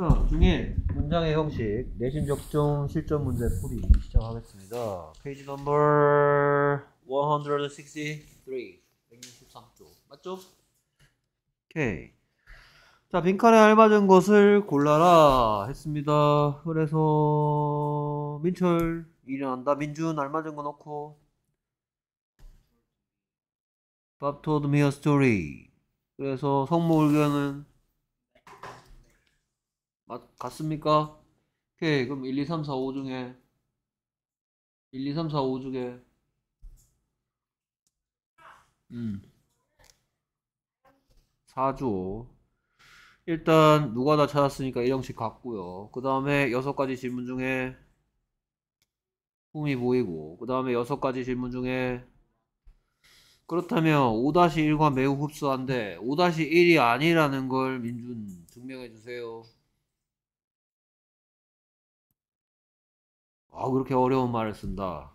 자, 중에 문장의 형식, 내신 적중 실전 문제 풀이 시작하겠습니다. 페이지 넘버 163, 163쪽. 맞죠? 오케이. 자, 빈칸에 알맞은 것을 골라라 했습니다. 그래서 민철 일어난다. 민준 알맞은 거 넣고 밥 told me a story. 그래서 성모 울견은 맞, 습니까 오케이 그럼 1, 2, 3, 4, 5 중에 1, 2, 3, 4, 5 중에 음4주 일단 누가 다 찾았으니까 1형식 같고요 그 다음에 6 가지 질문 중에 홈이 보이고 그 다음에 6 가지 질문 중에 그렇다면 5-1과 매우 흡수한데 5-1이 아니라는 걸 민준 증명해주세요 아 그렇게 어려운 말을 쓴다.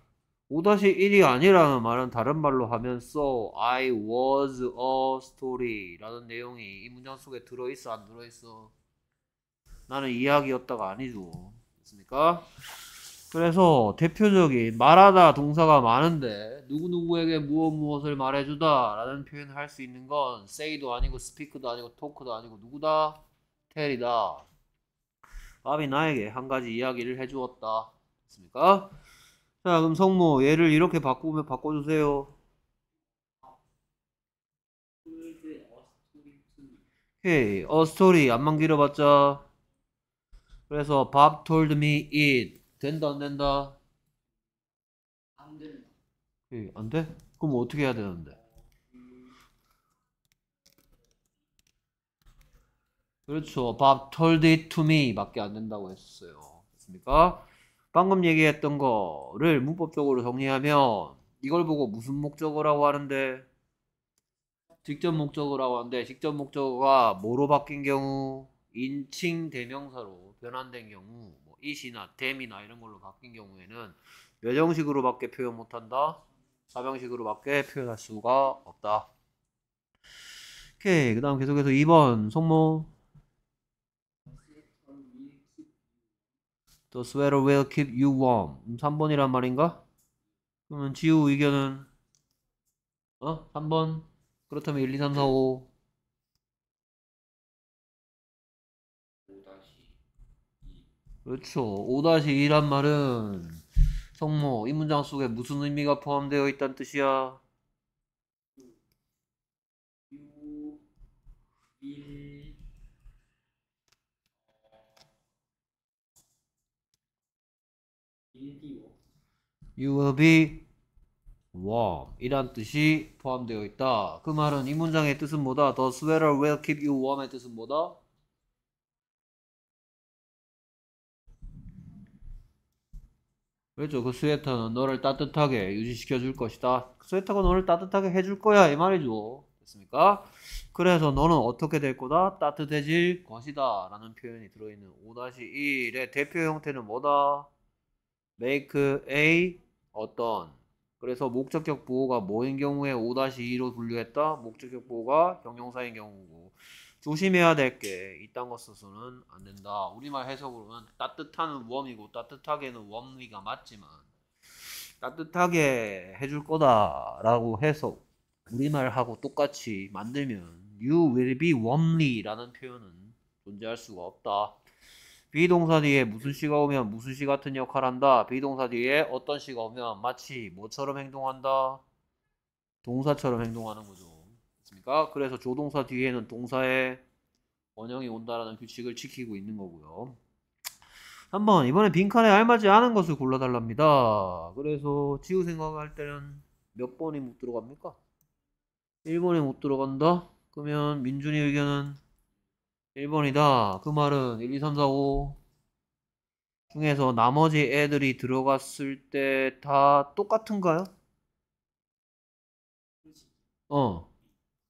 5-1이 아니라는 말은 다른 말로 하면 so I was a story 라는 내용이 이 문장 속에 들어있어 안 들어있어 나는 이야기였다가 아니죠 됐습니까? 그래서 대표적인 말하다 동사가 많은데 누구누구에게 무엇 무엇을 말해주다 라는 표현을 할 수 있는 건 say도 아니고 speak도 아니고 talk도 아니고 누구다? tell이다 밥이 나에게 한 가지 이야기를 해주었다 됐습니까? 자, 그럼 성모 얘를 이렇게 바꾸면 바꿔주세요. 오케이, 어 스토리 안만 길어봤자. 그래서 밥 told me it 된다 안 된다? 안 된다. 오케이, 예, 안 돼? 그럼 어떻게 해야 되는데? 그렇죠. 밥 told it to me 밖에 안 된다고 했어요. 됐습니까? 방금 얘기했던 거를 문법적으로 정리하면 이걸 보고 무슨 목적어라고 하는데 직접 목적어라고 하는데 직접 목적어가 뭐로 바뀐 경우 인칭 대명사로 변환된 경우 뭐 이시나 댐이나 이런 걸로 바뀐 경우에는 외정식으로밖에 표현 못한다 사명식으로밖에 표현할 수가 없다 오케이 그 다음 계속해서 2번 속모 The sweater will keep you warm. 3번이란 음, 말인가? 그러면 지우 의견은 어? 3번? 그렇다면 1, 2, 3, 4, 5 그렇죠. 5-2란 말은 성모, 이 문장 속에 무슨 의미가 포함되어 있다는 뜻이야? You will be warm. 이란 뜻이 포함되어 있다. 그 말은 이 문장의 뜻은 뭐다? The sweater will keep you warm의 뜻은 뭐다? 그렇죠. 그 스웨터는 너를 따뜻하게 유지시켜 줄 것이다. 그 스웨터가 너를 따뜻하게 해줄 거야. 이 말이죠. 됐습니까? 그래서 너는 어떻게 될 거다? 따뜻해질 것이다. 라는 표현이 들어있는 5-1의 대표 형태는 뭐다? make a 어떤 그래서 목적격 보호가 뭐인 경우에 5-2로 분류했다? 목적격 보호가 경영사인 경우고 조심해야 될 게 이딴 거 써서는 안 된다. 우리말 해석으로는 따뜻한 웜이고 따뜻하게는 웜리가 맞지만 따뜻하게 해줄 거다라고 해석 우리말하고 똑같이 만들면 you will be warmly라는 표현은 존재할 수가 없다. 비동사 뒤에 무슨 시가 오면 무슨 시 같은 역할을 한다. 비동사 뒤에 어떤 시가 오면 마치 뭐처럼 행동한다. 동사처럼 행동하는 거죠. 그렇습니까? 그래서 조동사 뒤에는 동사의 원형이 온다라는 규칙을 지키고 있는 거고요. 한번 이번에 빈칸에 알맞지 않은 것을 골라달랍니다. 그래서 지우 생각할 때는 몇 번이 못 들어갑니까? 1번이 못 들어간다? 그러면 민준이 의견은 1번이다. 그 말은 1, 2, 3, 4, 5 중에서 나머지 애들이 들어갔을 때 다 똑같은가요? 어.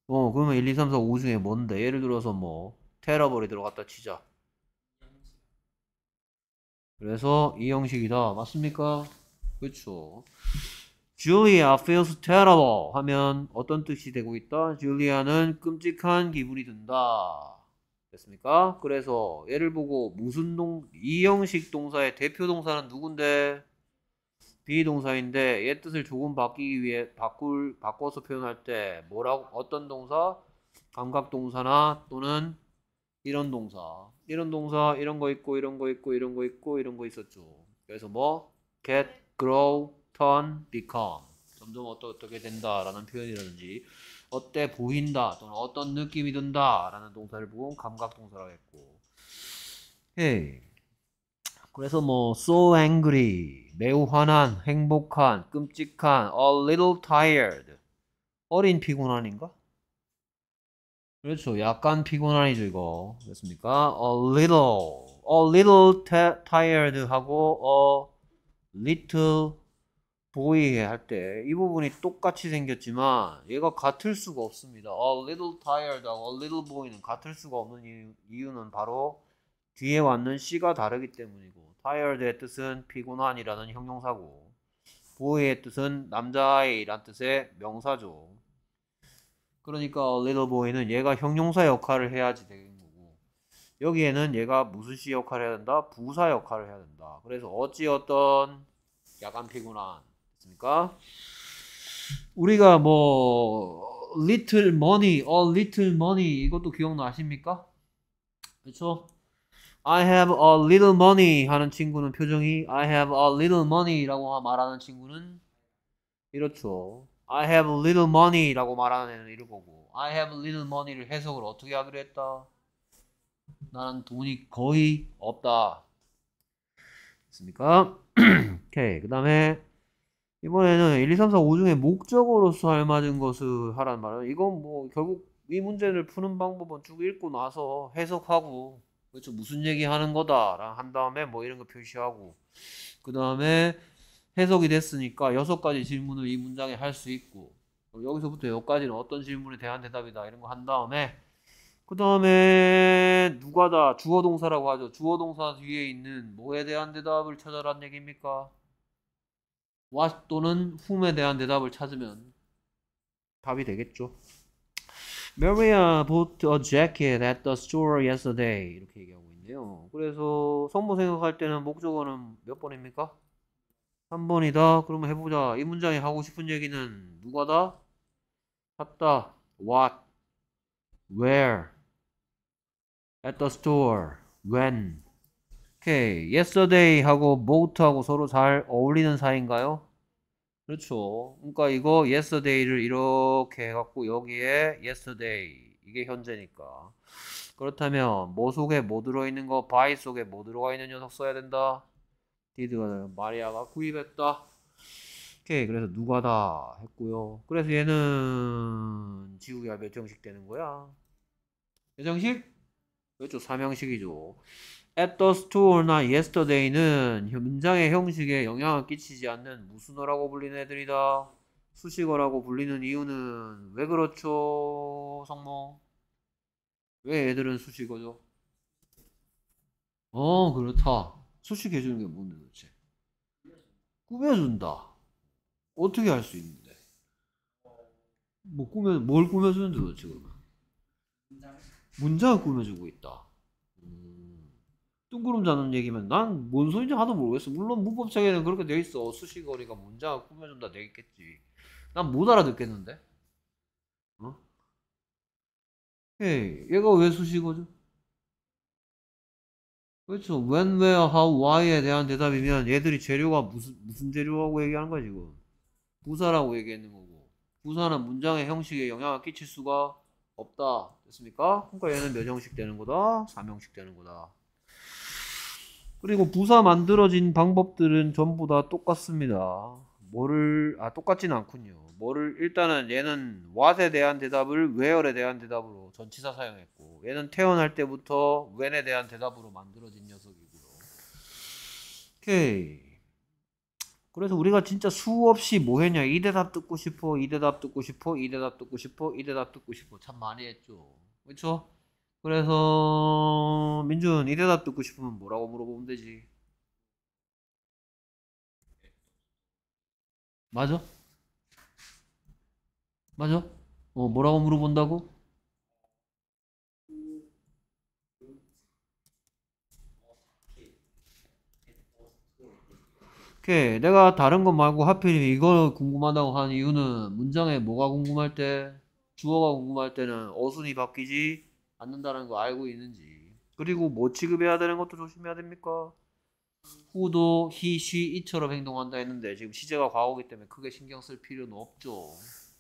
어, 그러면 1, 2, 3, 4, 5 중에 뭔데? 예를 들어서 뭐, 테러볼이 들어갔다 치자. 그래서 이 형식이다. 맞습니까? 그쵸. 그렇죠. Julia feels terrible 하면 어떤 뜻이 되고 있다? 줄리아는 끔찍한 기분이 든다. 됐습니까? 그래서 예를 보고 무슨 동, 이 형식 동사의 대표 동사는 누군데? 비동사인데 얘 뜻을 조금 바뀌기 위해 바꿀, 바꿔서 표현할 때 뭐라고 어떤 동사? 감각 동사나 또는 이런 동사 이런 동사 이런 거 있고 이런 거 있고 이런 거 있고 이런 거 있었죠 그래서 뭐 get, grow, turn, become 점점 어떻게 된다라는 표현이라든지 어때 보인다 또는 어떤 느낌이 든다 라는 동사를 보고 감각동사라고 했고 헤이 그래서 뭐 so angry 매우 화난 행복한 끔찍한 a little tired 어린 피곤한인가? 그렇죠 약간 피곤한이죠 이거 그렇습니까? a little a little tired 하고 a little 보이 할때 이 부분이 똑같이 생겼지만 얘가 같을 수가 없습니다. A little t i r e d a little boy는 같을 수가 없는 이유, 는 바로 뒤에 왔는 c가 다르기 때문이고 tired의 뜻은 피곤한이라는 형용사고 boy의 뜻은 남자아이란 뜻의 명사죠. 그러니까 a little boy는 얘가 형용사 역할을 해야지 되는 거고 여기에는 얘가 무슨 시 역할을 해야 된다? 부사 역할을 해야 된다. 그래서 어찌 어떤 야간 피곤한 않습니까? 우리가 뭐 little money, a little money 이것도 기억나십니까? 그렇죠? I have a little money 하는 친구는 표정이 I have a little money라고 말하는 친구는 이렇죠. I have a little money라고 말하는 애는 이러고 I have a little money를 해석을 어떻게 하기로 했다. 나는 돈이 거의 없다. 있습니까? 오케이. 그 다음에 이번에는 1, 2, 3, 4, 5 중에 목적으로서 알맞은 것을 하란 말이에요. 이건 뭐 결국 이 문제를 푸는 방법은 쭉 읽고 나서 해석하고 그렇죠 무슨 얘기 하는 거다한 다음에 뭐 이런 거 표시하고 그 다음에 해석이 됐으니까 여섯 가지 질문을 이 문장에 할 수 있고 여기서부터 여기까지는 어떤 질문에 대한 대답이다 이런 거 한 다음에 그 다음에 누가다 주어동사라고 하죠 주어동사 뒤에 있는 뭐에 대한 대답을 찾아란 얘기입니까? what 또는 whom에 대한 대답을 찾으면 답이 되겠죠. Maria bought a jacket at the store yesterday. 이렇게 얘기하고 있네요. 그래서 성모 생각할 때는 목적어는 몇 번입니까? 한 번이다. 그러면 해보자. 이문장이 하고 싶은 얘기는 누가다? 샀다. What? Where? At the store. When? 오케이. yesterday하고 모트하고 서로 잘 어울리는 사이인가요? 그렇죠. 그러니까 이거 yesterday를 이렇게 해갖고 여기에 yesterday 이게 현재니까. 그렇다면 뭐 속에 뭐 들어있는 거 by 속에 뭐 들어가 있는 녀석 써야 된다. did가 마리아가 구입했다. 오케이. 그래서 누가 다 했고요. 그래서 얘는 지우기가 몇 정식 되는 거야? 몇 정식? 그렇죠. 3형식이죠. at the store나 yesterday는 문장의 형식에 영향을 끼치지 않는 무순어라고 불리는 애들이다. 수식어라고 불리는 이유는 왜 그렇죠, 성모? 왜 애들은 수식어죠? 어, 그렇다. 수식해주는 게 뭔데 도대체? 꾸며준다. 어떻게 할 수 있는데? 뭐 꾸며, 뭘 꾸며주는데 도대체 그러면? 문장을 꾸며주고 있다. 둥구름잡는 얘기면 난 뭔 소리인지 하나도 모르겠어. 물론 문법책에는 그렇게 돼 있어. 수식어리가 문장 꾸며준다 돼 있겠지. 난 못 알아듣겠는데. 어? 에 얘가 왜 수식어죠? 그렇죠. when, where, how, why에 대한 대답이면 얘들이 재료가 무슨 무슨 재료라고 얘기하는 거야 지금. 부사라고 얘기했는 거고. 부사는 문장의 형식에 영향을 끼칠 수가 없다. 됐습니까? 그러니까 얘는 몇 형식 되는 거다? 3형식 되는 거다. 그리고 부사 만들어진 방법들은 전부 다 똑같습니다. 뭐를 아 똑같진 않군요. 뭐를 일단은 얘는 what에 대한 대답을 where에 대한 대답으로 전치사 사용했고 얘는 태어날 때부터 when에 대한 대답으로 만들어진 녀석이고요. 오케이. 그래서 우리가 진짜 수없이 뭐 했냐 이 대답 듣고 싶어 이 대답 듣고 싶어 이 대답 듣고 싶어 이 대답 듣고 싶어 참 많이 했죠. 그렇죠? 그래서 민준 이 대답 듣고 싶으면 뭐라고 물어보면 되지. 맞아? 맞아? 어 뭐라고 물어본다고? 오케이 내가 다른 거 말고 하필 이걸 궁금하다고 한 이유는 문장에 뭐가 궁금할 때 주어가 궁금할 때는 어순이 바뀌지 받는다는 거 알고 있는지 그리고 뭐 취급해야 되는 것도 조심해야 됩니까? 후도 히, 쉬, 이처럼 행동한다 했는데 지금 시제가 과거기 때문에 크게 신경 쓸 필요는 없죠.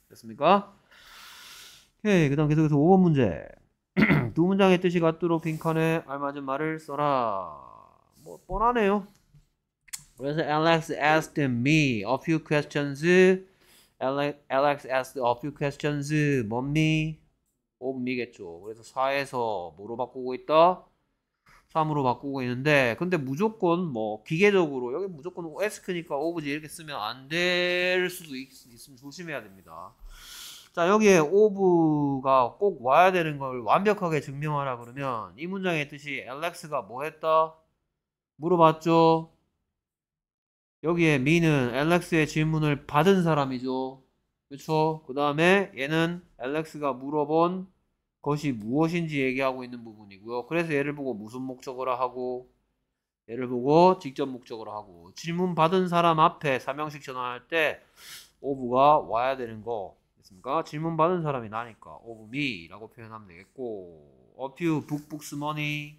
됐습니까? 오케이 그 다음 계속해서 5번 문제 두 문장의 뜻이 같도록 빈칸에 알맞은 말을 써라 뭐 뻔하네요 그래서 Alex asked me a few questions Alex asked a few questions m o 5분이겠죠. 그래서 4에서 뭐로 바꾸고 있다? 3으로 바꾸고 있는데 근데 무조건 뭐 기계적으로 여기 무조건 에스크니까 오브지 이렇게 쓰면 안 될 수도 있, 으면 조심해야 됩니다. 자 여기에 오브가 꼭 와야 되는 걸 완벽하게 증명하라 그러면 이 문장의 뜻이 엘렉스가 뭐 했다? 물어봤죠. 여기에 미는 엘렉스의 질문을 받은 사람이죠. 그렇죠? 그 다음에 얘는 엘렉스가 물어본 것이 무엇인지 얘기하고 있는 부분이고요. 그래서 예를 보고 무슨 목적으로 하고 예를 보고 직접 목적으로 하고 질문 받은 사람 앞에 삼명식 전환할 때 오브가 와야 되는 거 됐습니까? 질문 받은 사람이 나니까 오브 미라고 표현하면 되겠고 어퓨 북북스 머니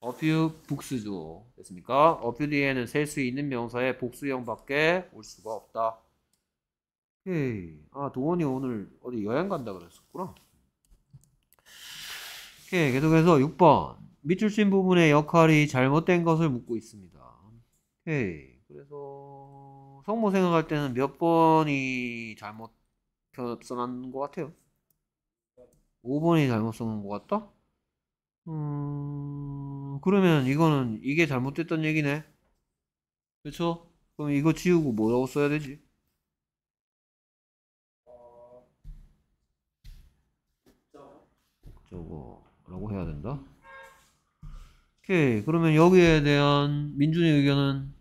어퓨 북스죠 됐습니까? 어퓨 뒤에는 셀 수 있는 명사에 복수형밖에 올 수가 없다. 헤이아 동원이 오늘 어디 여행 간다 그랬었구나. 예, 계속해서 6번. 밑줄 친 부분의 역할이 잘못된 것을 묻고 있습니다. 오 그래서 성모 생각할 때는 몇 번이 잘못 써난 것 같아요? 5번이 잘못 써놓은 것 같다? 음, 그러면 이거는 이게 잘못됐던 얘기네. 그쵸? 그럼 이거 지우고 뭐라고 써야 되지? 라고 해야 된다. 오케이. 그러면 여기에 대한 민준의 의견은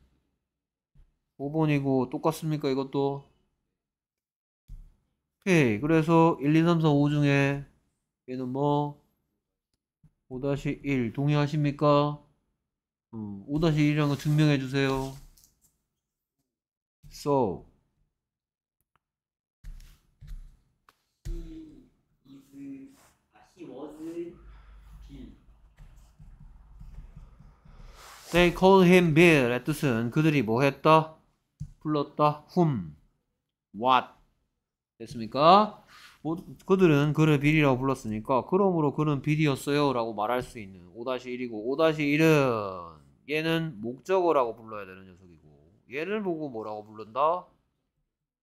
5번이고 똑같습니까? 이것도. 오케이. 그래서 1, 2, 3, 4, 5 중에 얘는 뭐 5-1 동의하십니까? 음, 5-1이라는 거 증명해 주세요. So They call him Bill의 뜻은 그들이 뭐 했다? 불렀다. whom, what 됐습니까? 뭐, 그들은 그를 빌이라고 불렀으니까 그러므로 그는 빌이었어요 라고 말할 수 있는 5-1이고 5-1은 얘는 목적어라고 불러야 되는 녀석이고 얘를 보고 뭐라고 부른다?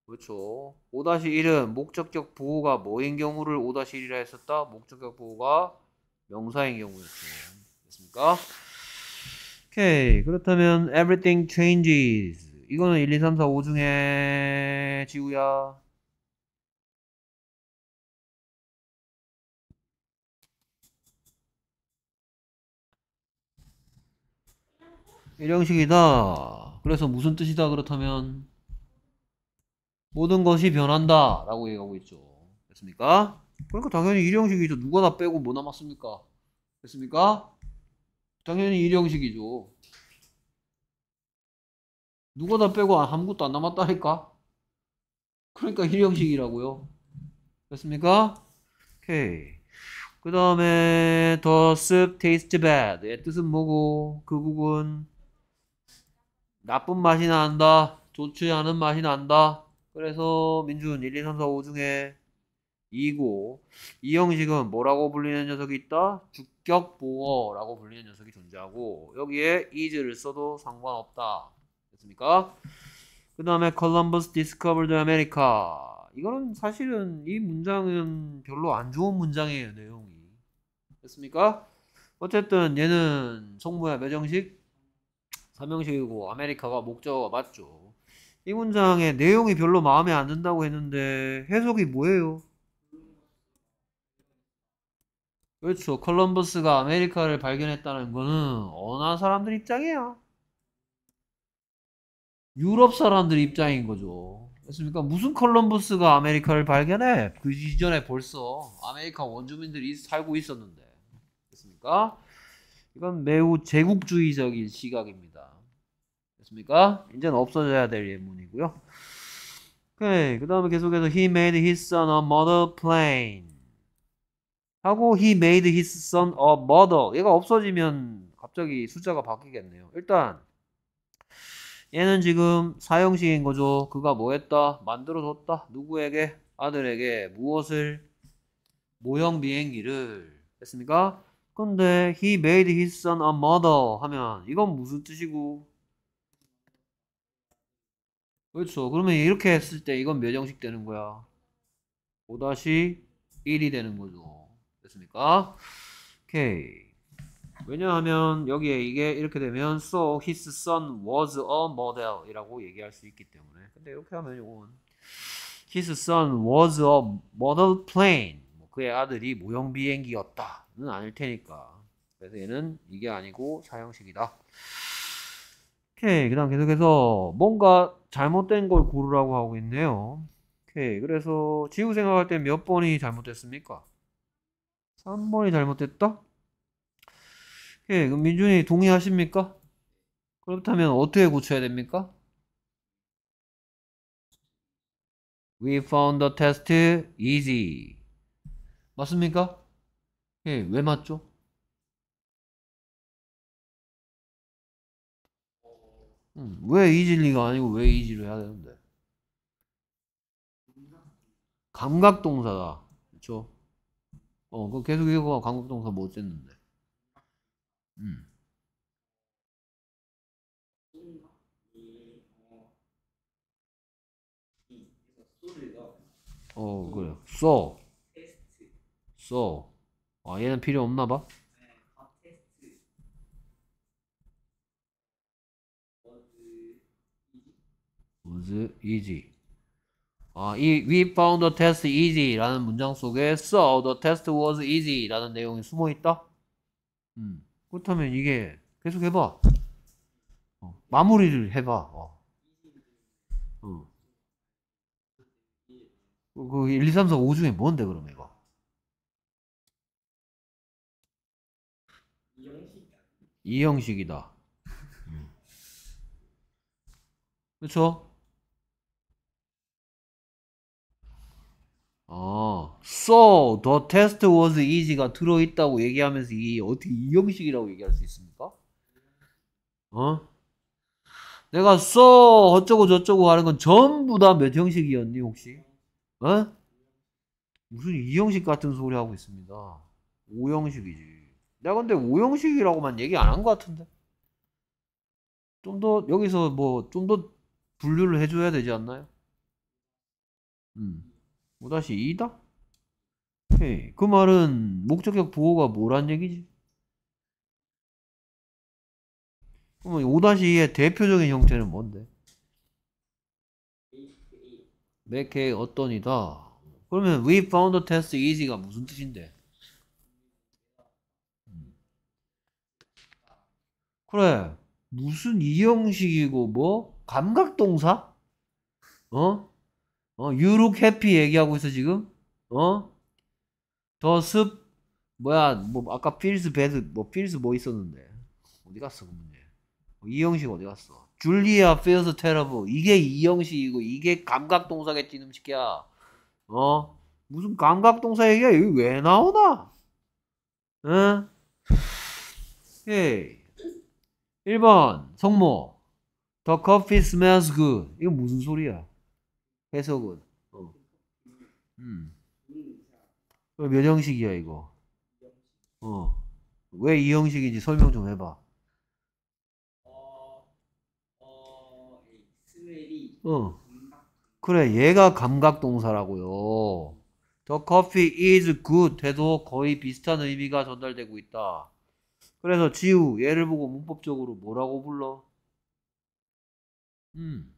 그렇죠. 5-1은 목적격 보호가 뭐인 경우를 5-1이라 했었다? 목적격 보호가 명사인 경우였죠. 됐습니까? 오케이. 그렇다면 everything changes. 이거는 1, 2, 3, 4, 5 중에 지우야. 일형식이다. 그래서 무슨 뜻이다 그렇다면 모든 것이 변한다 라고 얘기하고 있죠. 됐습니까? 그러니까 당연히 일형식이죠. 누가 다 빼고 뭐 남았습니까? 됐습니까? 당연히 일형식이죠. 누가 다 빼고 아무것도 안 남았다니까? 그러니까 일형식이라고요. 됐습니까? 오케이. 그 다음에 더 h e soup tastes bad의 뜻은 뭐고 그 부분 나쁜 맛이 난다 좋지 않은 맛이 난다 그래서 민준 1, 2, 3, 4, 5 중에 이고 이 형식은 뭐라고 불리는 녀석이 있다? 주격 보어라고 불리는 녀석이 존재하고 여기에 is를 써도 상관없다. 됐습니까? 그 다음에 Columbus discovered America. 이거는 사실은 이 문장은 별로 안 좋은 문장이에요 내용이. 됐습니까? 어쨌든 얘는 성모야 매정식 삼형식이고 아메리카가 목적어가 맞죠. 이 문장의 내용이 별로 마음에 안 든다고 했는데 해석이 뭐예요? 그렇죠. 컬럼버스가 아메리카를 발견했다는 거는 어느 사람들 입장이야. 유럽 사람들 입장인 거죠. 그렇습니까? 무슨 컬럼버스가 아메리카를 발견해? 그 이전에 벌써 아메리카 원주민들이 살고 있었는데. 그렇습니까? 이건 매우 제국주의적인 시각입니다. 됐습니까? 이제는 없어져야 될 예문이고요. 오케이. 그 다음에 계속해서 He made his son a model plane. 하고 he made his son a mother. 얘가 없어지면 갑자기 숫자가 바뀌겠네요. 일단 얘는 지금 사형식인 거죠. 그가 뭐 했다? 만들어줬다. 누구에게? 아들에게 무엇을? 모형 비행기를 했습니까? 근데 he made his son a mother 하면 이건 무슨 뜻이고? 그렇죠. 그러면 이렇게 했을 때 이건 몇 형식 되는 거야? 5-1이 되는 거죠. 됐습니까? 오케이. 왜냐하면 여기에 이게 이렇게 되면 so his son was a model이라고 얘기할 수 있기 때문에 근데 이렇게 하면 이건 his son was a model plane 뭐 그의 아들이 모형 비행기였다는 아닐 테니까 그래서 얘는 이게 아니고 사형식이다 오케이 그 다음 계속해서 뭔가 잘못된 걸 고르라고 하고 있네요 오케이 그래서 지우 생각할 때 몇 번이 잘못됐습니까? 3번이 잘못됐다? 예, 그럼 민준이 동의하십니까? 그렇다면 어떻게 고쳐야 됩니까? We found the test easy. 맞습니까? 예, 왜 맞죠? 음, 왜 이질리가 아니고 왜 이질을 해야 되는데? 감각 동사다. 그렇죠? 어, 그 계속 이거 관계동사 못 썼는데. 음. 어, 그래. so. so. 아, 얘는 필요 없나 봐? was e 어, 이 We found the test easy라는 문장 속에 so the test was easy라는 내용이 숨어 있다. 음, 그렇다면 이게 계속 해봐. 어, 마무리를 해봐. 어. 어. 그 1, 2, 3, 4, 5 중에 뭔데 그럼 이거? 이 형식이다. 음. 그렇죠? 아, so the test was easy가 들어있다고 얘기하면서 이 어떻게 이 형식이라고 얘기할 수 있습니까? 어? 내가 so 어쩌고 저쩌고 하는 건 전부 다 몇 형식이었니 혹시? 어? 무슨 이 형식 같은 소리 하고 있습니다. 5형식이지. 내가 근데 5형식이라고만 얘기 안 한 것 같은데. 좀 더 여기서 뭐 좀 더 분류를 해줘야 되지 않나요? 음. 5-2다? 뭐 오케이. 그 말은 목적격 부호가 뭐란 얘기지? 그러면 5-2의 대표적인 형태는 뭔데? 맥의 어떤 이다. 그러면 we found the test easy가 무슨 뜻인데? 그래 무슨 이형식이고 뭐 감각동사? 어? 어, you look happy 얘기하고 있어, 지금. 어? 더 습, 뭐야, 뭐, 아까 feels bad, 뭐, feels 뭐 있었는데. 어디 갔어, 그 문제. 어, 이 형식 어디 갔어? 줄리아 feels terrible. 이게 이 형식이고, 이게 감각동사겠지, 이놈 새끼야. 어? 무슨 감각동사 얘기야? 여기 왜 나오나? 응? 오이 1번, 성모. The coffee smells good. 이거 무슨 소리야? 해석은 어. 음. 어, 몇 형식이야 이거? 어. 왜 이 형식인지 설명 좀 해봐. 어. 그래 얘가 감각 동사라고요. The coffee is good 해도 거의 비슷한 의미가 전달되고 있다. 그래서 지우 얘를 보고 문법적으로 뭐라고 불러? 음.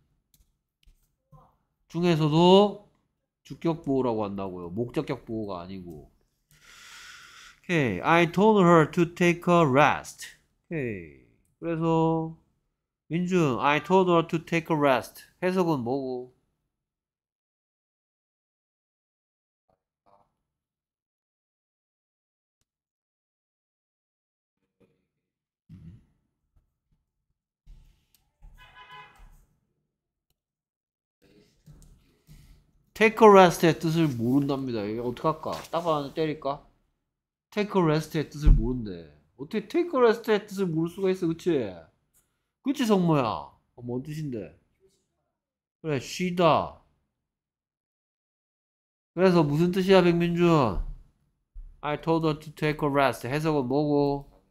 중에서도 주격 보호라고 한다고요. 목적격 보호가 아니고. Okay. I told her to take a rest. Okay. 그래서 민준, I told her to take a rest. 해석은 뭐고? 테이 k 레스트의 뜻을 모른답니다. 이게 어떡할까? 따가워서 때릴까? 테이 k 레스트의 뜻을 모른대. 어떻게 테이 k 레스트의 뜻을 모를 수가 있어, 그치? 그치, 성모야? 어, 뭔 뜻인데? 그래, 쉬다. 그래서 무슨 뜻이야, 백민준? I told her to take a rest. 해석은 뭐고?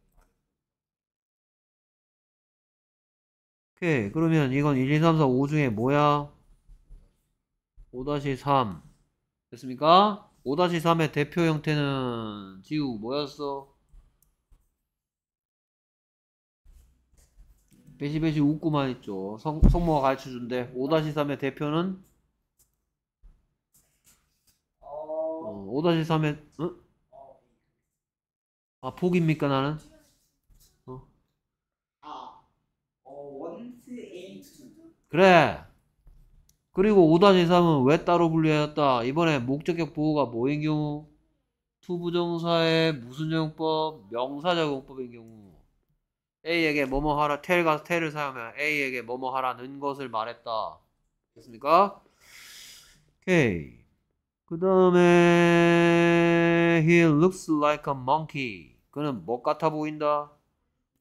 오케이, 그러면 이건 1, 2, 3, 4, 5 중에 뭐야? 5-3 됐습니까? 5-3의 대표 형태는 지우 뭐였어? 배시배시 웃고만 있죠. 성, 성모가 가르쳐준대. 5-3의 대표는 어, 5-3의 응? 아 폭입니까 나는? 어. 아, 어 그래 그리고 5-3은 왜 따로 분류하였다 이번에 목적격 보호가 뭐인 경우? 투부정사의 무슨 적용법? 명사적용법인 경우 A에게 뭐뭐 하라 텔 가서 텔을 사용하면 A에게 뭐뭐 하라는 것을 말했다 됐습니까? 오케이 그 다음에 He looks like a monkey 그는 뭐 같아 보인다?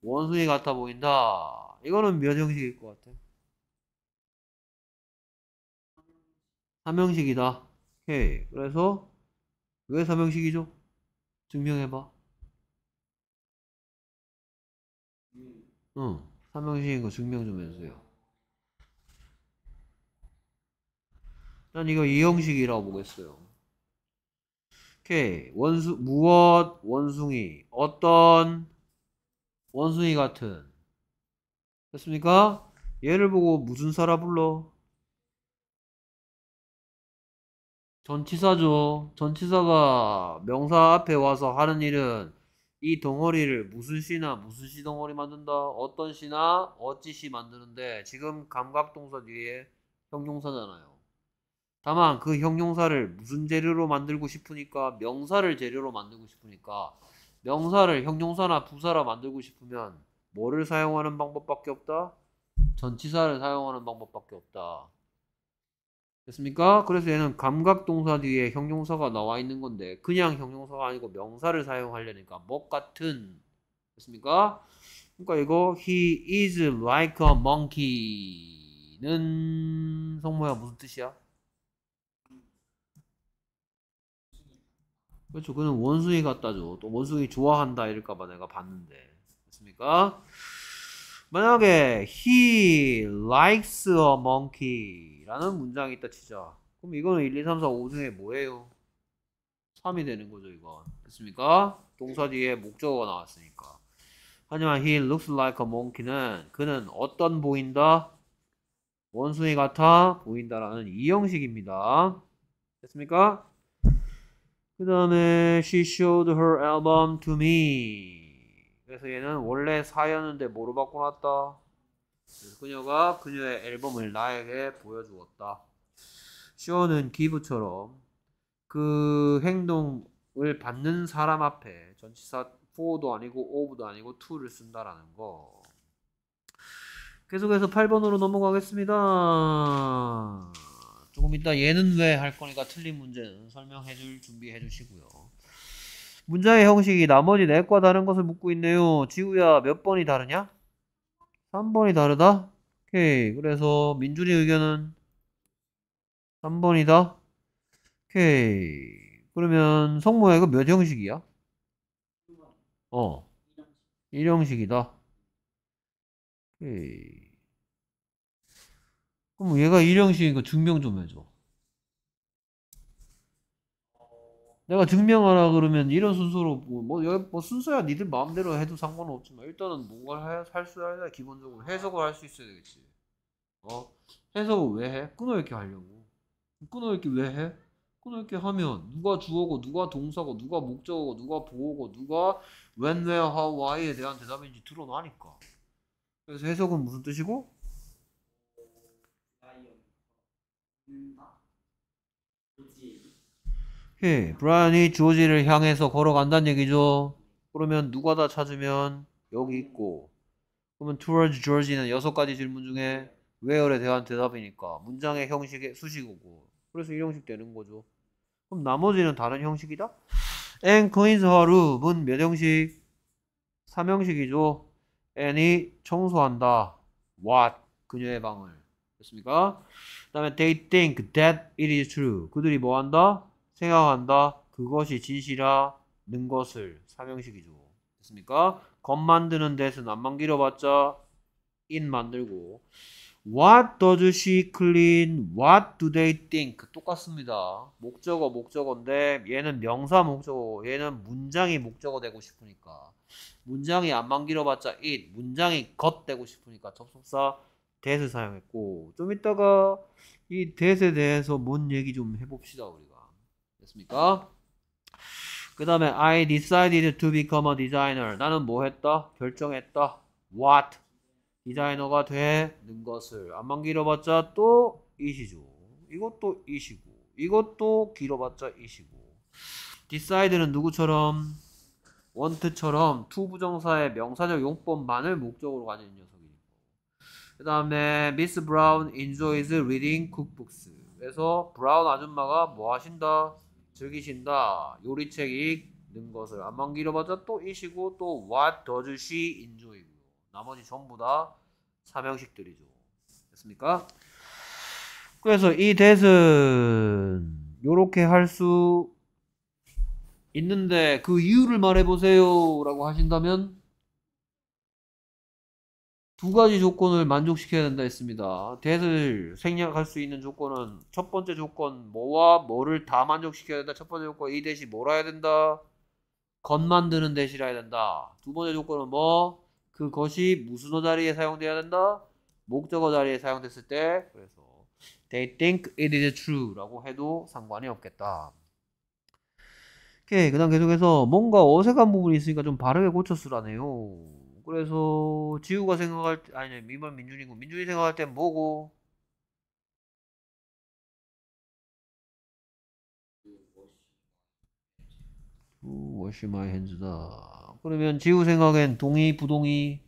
원숭이 같아 보인다 이거는 면 형식일 것 같아 삼형식이다. 오케이. 그래서 왜 삼형식이죠? 증명해봐. 응. 삼형식인 거 증명 좀 해주세요. 난 이거 이형식이라고 보겠어요. 오케이. 원수, 무엇, 원숭이. 어떤, 원숭이 같은. 됐습니까? 얘를 보고 무슨 사라 불러? 전치사죠. 전치사가 명사 앞에 와서 하는 일은 이 덩어리를 무슨 시나 무슨 시 덩어리 만든다. 어떤 시나 어찌 시 만드는데 지금 감각동사 뒤에 형용사잖아요. 다만 그 형용사를 무슨 재료로 만들고 싶으니까 명사를 재료로 만들고 싶으니까 명사를 형용사나 부사라 만들고 싶으면 뭐를 사용하는 방법밖에 없다? 전치사를 사용하는 방법밖에 없다. 됐습니까? 그래서 얘는 감각 동사 뒤에 형용사가 나와 있는 건데 그냥 형용사가 아니고 명사를 사용하려니까 목 같은 됐습니까? 그러니까 이거 he is like a monkey는 성모야 무슨 뜻이야? 그렇죠. 그는 원숭이 같다죠. 또 원숭이 좋아한다 이럴까봐 내가 봤는데 됐습니까? 만약에 he likes a monkey 라는 문장이 있다 치자. 그럼 이거는 1, 2, 3, 4, 5 중에 뭐예요? 3이 되는 거죠, 이건. 됐습니까? 동사 뒤에 목적어가 나왔으니까. 하지만 he looks like a monkey는 그는 어떤 보인다? 원숭이 같아 보인다라는 이 형식입니다. 됐습니까? 그 다음에 she showed her album to me. 그래서 얘는 원래 사였는데 뭐로 바꿔놨다? 그녀가 그녀의 앨범을 나에게 보여주었다. 쇼는 기부처럼 그 행동을 받는 사람 앞에 전치사 4도 아니고 5도 아니고 2를 쓴다라는 거. 계속해서 8번으로 넘어가겠습니다. 조금 이따 얘는 왜 할 거니까 틀린 문제는 설명해 줄 준비해 주시고요. 문자의 형식이 나머지 내과 다른 것을 묻고 있네요. 지우야 몇 번이 다르냐? 3번이 다르다? 오케이. 그래서 민준이 의견은 3번이다? 오케이. 그러면 성모야 이몇 형식이야? 어. 1형식이다. 오케이. 그럼 얘가 1형식이니까 증명 좀 해줘. 내가 증명하라 그러면 이런 순서로 뭐, 뭐, 뭐 순서야 니들 마음대로 해도 상관은 없지만 일단은 뭔가를 할수 해야 기본적으로 해석을 할 수 있어야 되겠지. 어? 해석을 왜 해? 끊어읽기 하려고. 끊어읽기 왜 해? 끊어읽기 하면 누가 주어고 누가 동사고 누가 목적어고 누가 보호고 누가 when, where, how, why에 대한 대답인지 드러나니까. 그래서 해석은 무슨 뜻이고 오케이. 브라이언이 조지를 향해서 걸어간다는 얘기죠. 그러면 누가 다 찾으면 여기 있고 그러면 towards George는 여섯 가지 질문 중에 where에 대한 대답이니까 문장의 형식의 수식어고 그래서 이 형식 되는 거죠. 그럼 나머지는 다른 형식이다? and cleans her room은 몇 형식? 3형식이죠. and이 청소한다. what? 그녀의 방을. 됐습니까? 그 다음에 they think that it is true. 그들이 뭐 한다? 생각한다. 그것이 진실하는 것을 삼형식이죠. 됐습니까? 겉 만드는 데서 난만 길어봤자 인 만들고 What does she clean? What do they think? 그 똑같습니다. 목적어 목적어인데 얘는 명사 목적어 얘는 문장이 목적어 되고 싶으니까 문장이 안만 길어봤자 it 문장이 겉 되고 싶으니까 접속사 대세 사용했고 좀 이따가 이 대세에 대해서 뭔 얘기 좀 해봅시다 우리가 됐습니까? 그 다음에 I decided to become a designer. 나는 뭐 했다? 결정했다. What? 디자이너가 되는 것을 안만 길어봤자 또 이시죠. 이것도 이시고 이것도 길어봤자 이시고 decide는 누구처럼 want처럼 to 부정사의 명사적 용법만을 목적으로 가진 녀석이고 그 다음에 미스 브라운 enjoys reading cookbooks 그래서 브라운 아줌마가 뭐 하신다? 즐기신다. 요리책 읽는 것을 안만 길어봤자 또 이시고 또 what does she e n j o y 요 나머지 전부 다 사명식들이죠. 됐습니까? 그래서 이 대은 요렇게 할 수 있는데 그 이유를 말해보세요 라고 하신다면 두 가지 조건을 만족시켜야 된다 했습니다. 대을 생략할 수 있는 조건은 첫 번째 조건 뭐와 뭐를 다 만족시켜야 된다. 첫 번째 조건 이 대시 뭐라 해야 된다. 건 만드는 대시라 해야 된다. 두 번째 조건은 뭐 그것이 무슨 어 자리에 사용돼야 된다. 목적어 자리에 사용됐을 때 그래서 they think it is true라고 해도 상관이 없겠다. 오케이 그다음 계속해서 뭔가 어색한 부분이 있으니까 좀 바르게 고쳐 쓰라네요. 그래서 지우가 생각할 때 아니 미만 민준이고 민준이 생각할 땐 뭐고? 워시 마이 핸즈다. 그러면 지우 생각엔 동의 부동의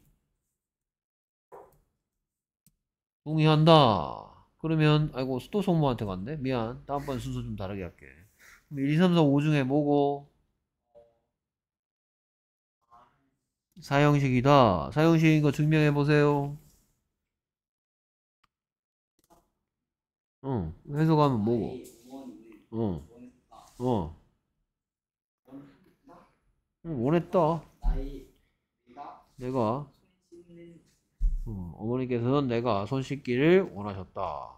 동의한다. 그러면 아이고 수도 성모한테 갔네. 미안. 다음번 순서 좀 다르게 할게. 1, 2, 3, 4, 5 중에 뭐고? 사형식이다. 사형식인 거 증명해 보세요. 응. 어, 해석하면 뭐고? 응. 어, 응. 어. 어, 원했다. 내가 어, 어머니께서는 내가 손 씻기를 원하셨다.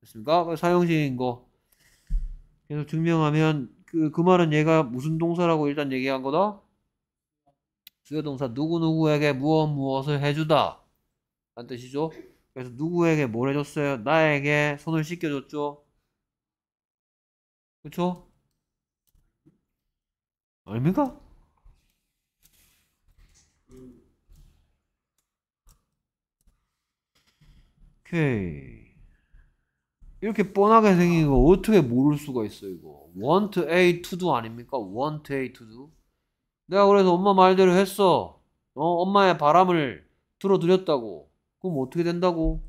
됐습니까? 사형식인 거 계속 증명하면 그, 그 말은 얘가 무슨 동사라고 일단 얘기한 거다? 주요 동사 누구누구에게 무엇 무엇을 해주다. 란 뜻이죠. 그래서 누구에게 뭘 해줬어요? 나에게 손을 씻겨줬죠. 그쵸? 아닙니까? 오케이. 이렇게 뻔하게 생긴 거 어떻게 모를 수가 있어, 이거. want A to do 아닙니까? want A to do. 내가 그래서 엄마 말대로 했어. 어, 엄마의 바람을 들어드렸다고. 그럼 어떻게 된다고?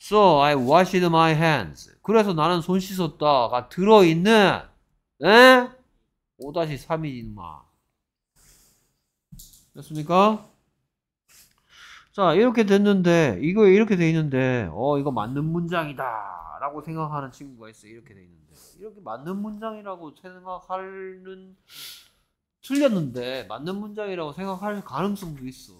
So I washed my hands. 그래서 나는 손 씻었다가 들어있는 에? 5-3이지 마. 됐습니까? 자 이렇게 됐는데 이거 이렇게 돼 있는데 어 이거 맞는 문장이다 라고 생각하는 친구가 있어 이렇게 돼 있는데 이렇게 맞는 문장이라고 생각하는 틀렸는데 맞는 문장이라고 생각할 가능성도 있어.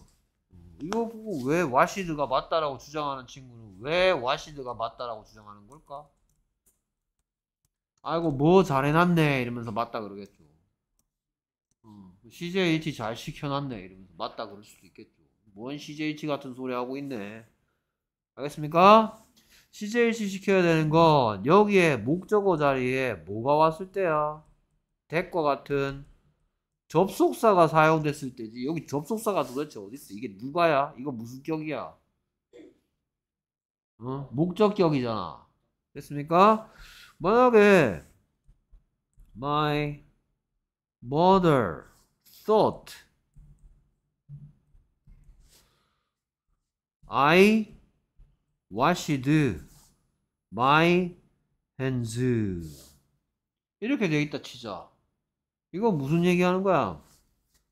이거 보고 왜 와시드가 맞다라고 주장하는 친구는 왜 와시드가 맞다라고 주장하는 걸까? 아이고 뭐 잘해놨네 이러면서 맞다 그러겠죠. 음, CJH 잘 시켜놨네 이러면서 맞다 그럴 수도 있겠죠. 뭔 CJH 같은 소리 하고 있네. 알겠습니까? CJC 시켜야 되는 건 여기에 목적어 자리에 뭐가 왔을 때야? 대과 같은 접속사가 사용됐을 때지. 여기 접속사가 도대체 어딨어? 이게 누가야? 이거 무슨 격이야? 어? 목적격이잖아. 됐습니까? 만약에 my mother thought I washed my hands 이렇게 되어 있다 치자. 이거 무슨 얘기하는 거야?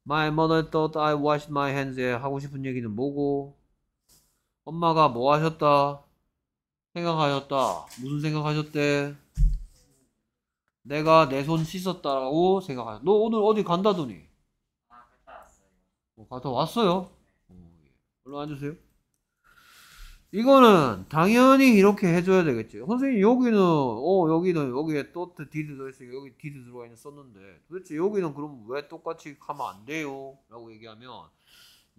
My mother thought I washed my hands. 하고 싶은 얘기는 뭐고? 엄마가 뭐 하셨다? 생각하셨다. 무슨 생각하셨대? 내가 내 손 씻었다라고 생각하셨. 너 오늘 어디 간다더니? 아, 갔다 왔어요. 어, 갔다 왔어요? 어, 예. 얼른 앉으세요. 이거는 당연히 이렇게 해줘야 되겠지. 선생님 여기는 어 여기는 여기에 또트 디드 들있으니까 여기 디드 들어가 있는 썼는데 도대체 여기는 그럼 왜 똑같이 가면 안 돼요? 라고 얘기하면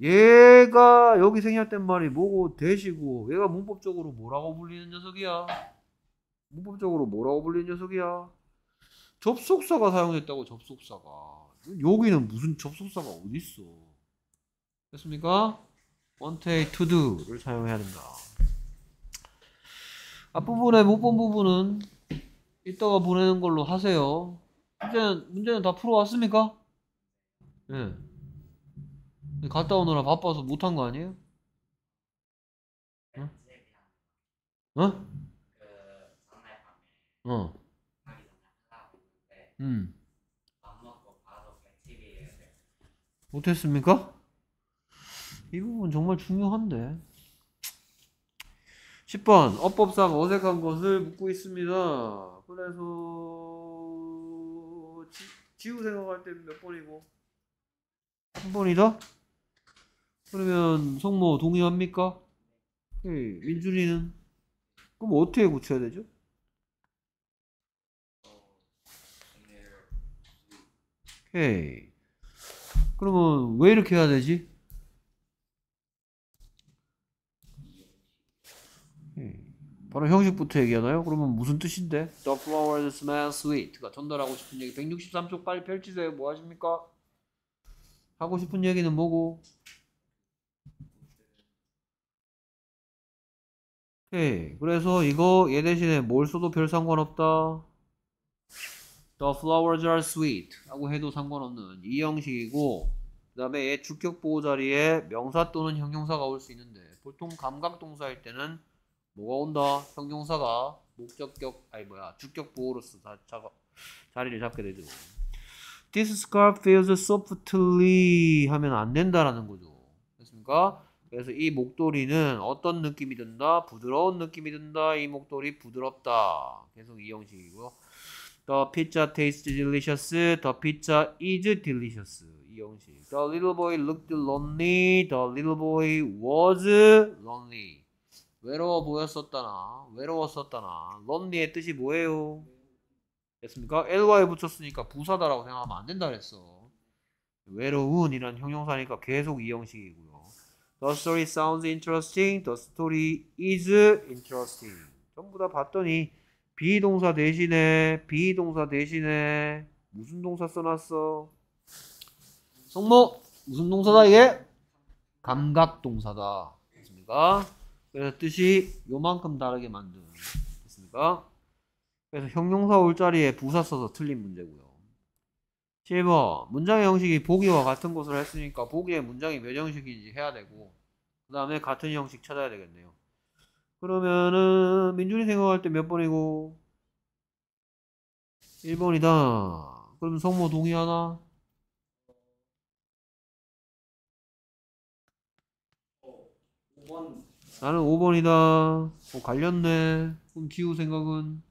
얘가 여기 생략된 말이 뭐고 대시고 얘가 문법적으로 뭐라고 불리는 녀석이야? 문법적으로 뭐라고 불리는 녀석이야? 접속사가 사용됐다고 접속사가 여기는 무슨 접속사가 어딨어 됐습니까? 원테이 투두를 사용해야 된다 앞부분에 못 본 부분은 이따가 보내는 걸로 하세요. 문제는, 문제는 다 풀어왔습니까? 예. 네. 갔다 오느라 바빠서 못 한 거 아니에요? 응? 어? 어. 그 어. 음. 못했습니까? 이 부분 정말 중요한데. 10번 어법상 어색한 것을 묻고 있습니다. 그래서 지, 우 생각할 때는 몇 번이고 한 번이다? 그러면 성모 동의합니까? 오 예, 민준이는 그럼 어떻게 고쳐야 되죠? 오케이. 예. 그러면 왜 이렇게 해야 되지? 바로 형식부터 얘기하나요? 그러면 무슨 뜻인데? The flower smells w e e t 그 그러니까 전달하고 싶은 얘기 163쪽 빨리 펼치세요. 뭐 하십니까? 하고 싶은 얘기는 뭐고? 오케이. 그래서 이거 얘 대신에 뭘 써도 별 상관없다. The flowers are sweet 하고 해도 상관없는 이 형식이고 그 다음에 얘 주격 보호 자리에 명사 또는 형용사가 올 수 있는데 보통 감각 동사일 때는 뭐가 온다? 형용사가 목적격 아니 뭐야 주격 보호로서 자, 자, 자리를 잡게 되죠. This scarf feels softly 하면 안 된다라는 거죠. 됐습니까? 그래서 이 목도리는 어떤 느낌이 든다? 부드러운 느낌이 든다. 이 목도리 부드럽다. 계속 이 형식이고요. The pizza tastes delicious. The pizza is delicious. 이 형식. The little boy looked lonely. The little boy was lonely. 외로워 보였었다나 외로웠었다나 런리의 뜻이 뭐예요? 됐습니까? ly 붙였으니까 부사다라고 생각하면 안 된다 그랬어. 외로운이란 형용사니까 계속 이 형식이고요. The story sounds interesting. The story is interesting. 전부 다 봤더니 비동사 대신에 비동사 대신에 무슨 동사 써놨어? 성모 무슨 동사다 이게? 감각 동사다. 됐습니까? 그래서 뜻이 요만큼 다르게 만드는 됐습니까? 그래서 형용사 올 자리에 부사 써서 틀린 문제고요. 7번 문장의 형식이 보기와 같은 것을 했으니까 보기의 문장이 몇 형식인지 해야 되고 그 다음에 같은 형식 찾아야 되겠네요. 그러면은 민준이 생각할 때 몇 번이고 1번이다. 그럼 성모 동의하나? 5번 어, 나는 5번이다. 어, 갈렸네. 그럼 기우 생각은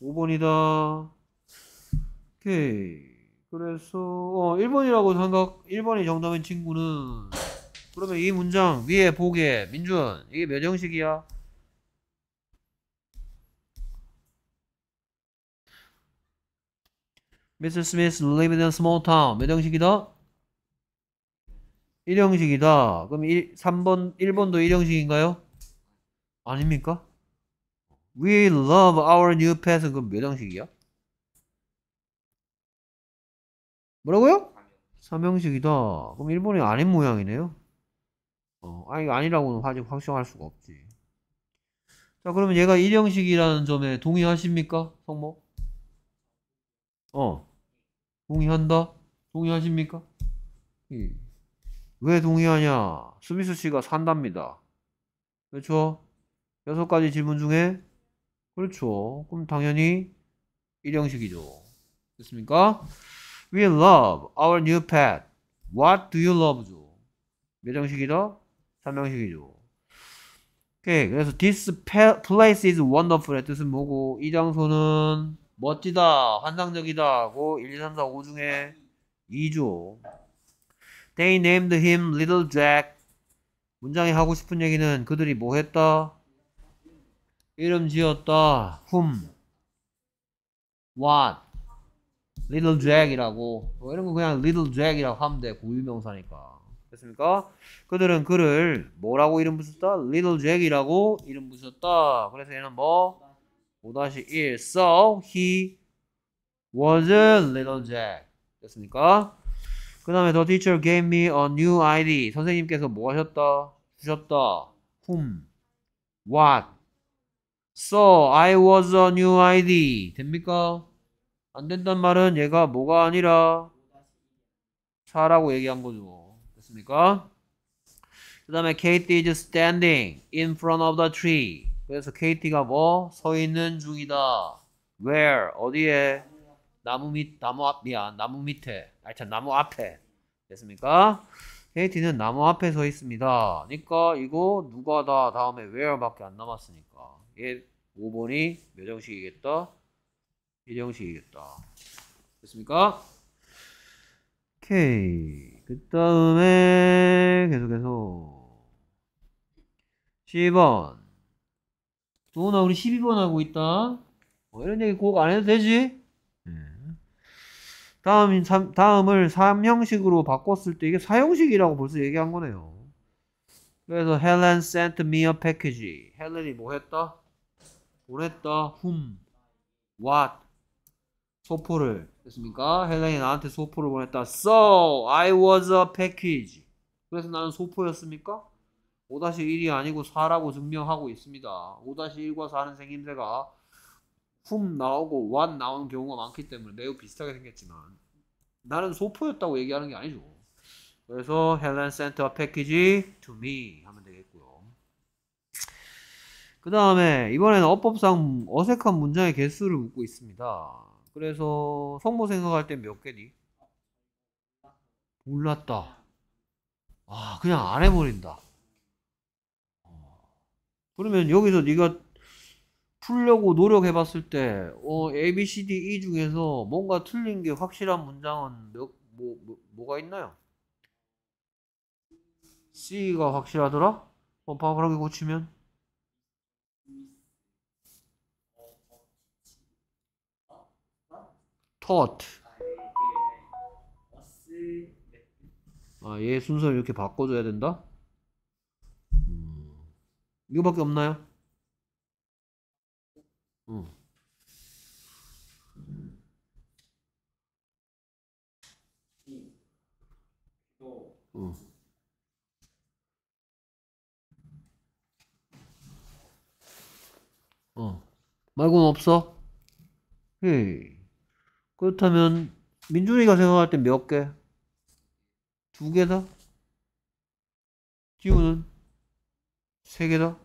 5번이다. 오케이. 그래서 어, 1번이라고 생각 1번이 정답인 친구는 그러면 이 문장 위에 보게 민준 이게 몇 형식이야? m 스 Smith lived in a s m 몇 형식이다? 일형식이다. 그럼 1, 3번, 1번도 일형식인가요? 아닙니까? We love our new pet은 그럼 몇 형식이야? 뭐라고요? 3형식이다. 그럼 1번이 아닌 모양이네요. 어, 아니, 아니라고는 아직 확정할 수가 없지. 자, 그러면 얘가 1형식이라는 점에 동의하십니까? 성모? 어. 동의한다? 동의하십니까? 예. 왜 동의하냐? 스미스 씨가 산답니다. 그렇죠? 여섯 가지 질문 중에 그렇죠. 그럼 당연히 일형식이죠. 됐습니까? We love our new pet. What do you love죠? 몇 형식이다? 3형식이죠. 오케이. 그래서 this place is wonderful의 뜻은 뭐고 이 장소는 멋지다, 환상적이다고 1, 2, 3, 4, 5 중에 2조. They named him Little Jack. 문장이 하고 싶은 얘기는 그들이 뭐 했다? 이름 지었다. Whom? What? Little Jack이라고. 뭐 이런 거 그냥 Little Jack이라고 하면 돼. 고유명사니까. 됐습니까? 그들은 그를 뭐라고 이름 붙였다? Little Jack이라고 이름 붙였다. 그래서 얘는 뭐? 5-1 So he was a little jack 됐습니까? 그 다음에 the teacher gave me a new ID. 선생님께서 뭐 하셨다? 주셨다. whom, what. So I was a new ID. 됩니까? 안 된단 말은 얘가 뭐가 아니라 사라고 얘기한 거죠. 됐습니까? 그 다음에 Kate is standing in front of the tree. 그래서 Kate가 뭐? 서 있는 중이다. Where? 어디에? 나무 밑, 나무 앞, 미안, 나무 밑에. 알찬 나무 앞에 됐습니까? 이티는 네, 나무 앞에 서 있습니다. 그러니까 이거 누가 다 다음에 where밖에 안 남았으니까 얘 5번이 몇 형식이겠다? 1형식이겠다. 됐습니까? 오케이. 그 다음에 계속해서 10번 도훈아 우리 12번 하고 있다. 뭐 이런 얘기 꼭 안 해도 되지? 다음인 다음을 3형식으로 바꿨을 때 이게 4형식이라고 벌써 얘기한 거네요. 그래서 Helen sent me a package. 헬렌이 뭐 했다? 보냈다. whom, what, 소포를 됐습니까? 헬렌이 나한테 소포를 보냈다. So I was a package. 그래서 나는 소포였습니까? 5-1이 아니고 4라고 증명하고 있습니다. 5-1과 4는 생김새가 w 나오고 완 나오는 경우가 많기 때문에 매우 비슷하게 생겼지만 나는 소포였다고 얘기하는 게 아니죠. 그래서 헬렌 센터 패키지 to me 하면 되겠고요. 그 다음에 이번에는 어법상 어색한 문장의 개수를 묻고 있습니다. 그래서 성모 생각할 때 몇 개니? 몰랐다. 아 그냥 안 해버린다. 어. 그러면 여기서 네가 풀려고 노력해 봤을 때 어, A, B, C, D, E 중에서 뭔가 틀린 게 확실한 문장은 몇, 뭐, 뭐, 뭐가 있나요? C가 확실하더라? 어, 바바하게 고치면 터트. 아, 얘 순서를 이렇게 바꿔줘야 된다? 음, 이거밖에 없나요? 어. 말고는 없어? 헤이. 예. 그렇다면 민준이가 생각할 때 몇 개? 두 개다? 지우는 세 개다?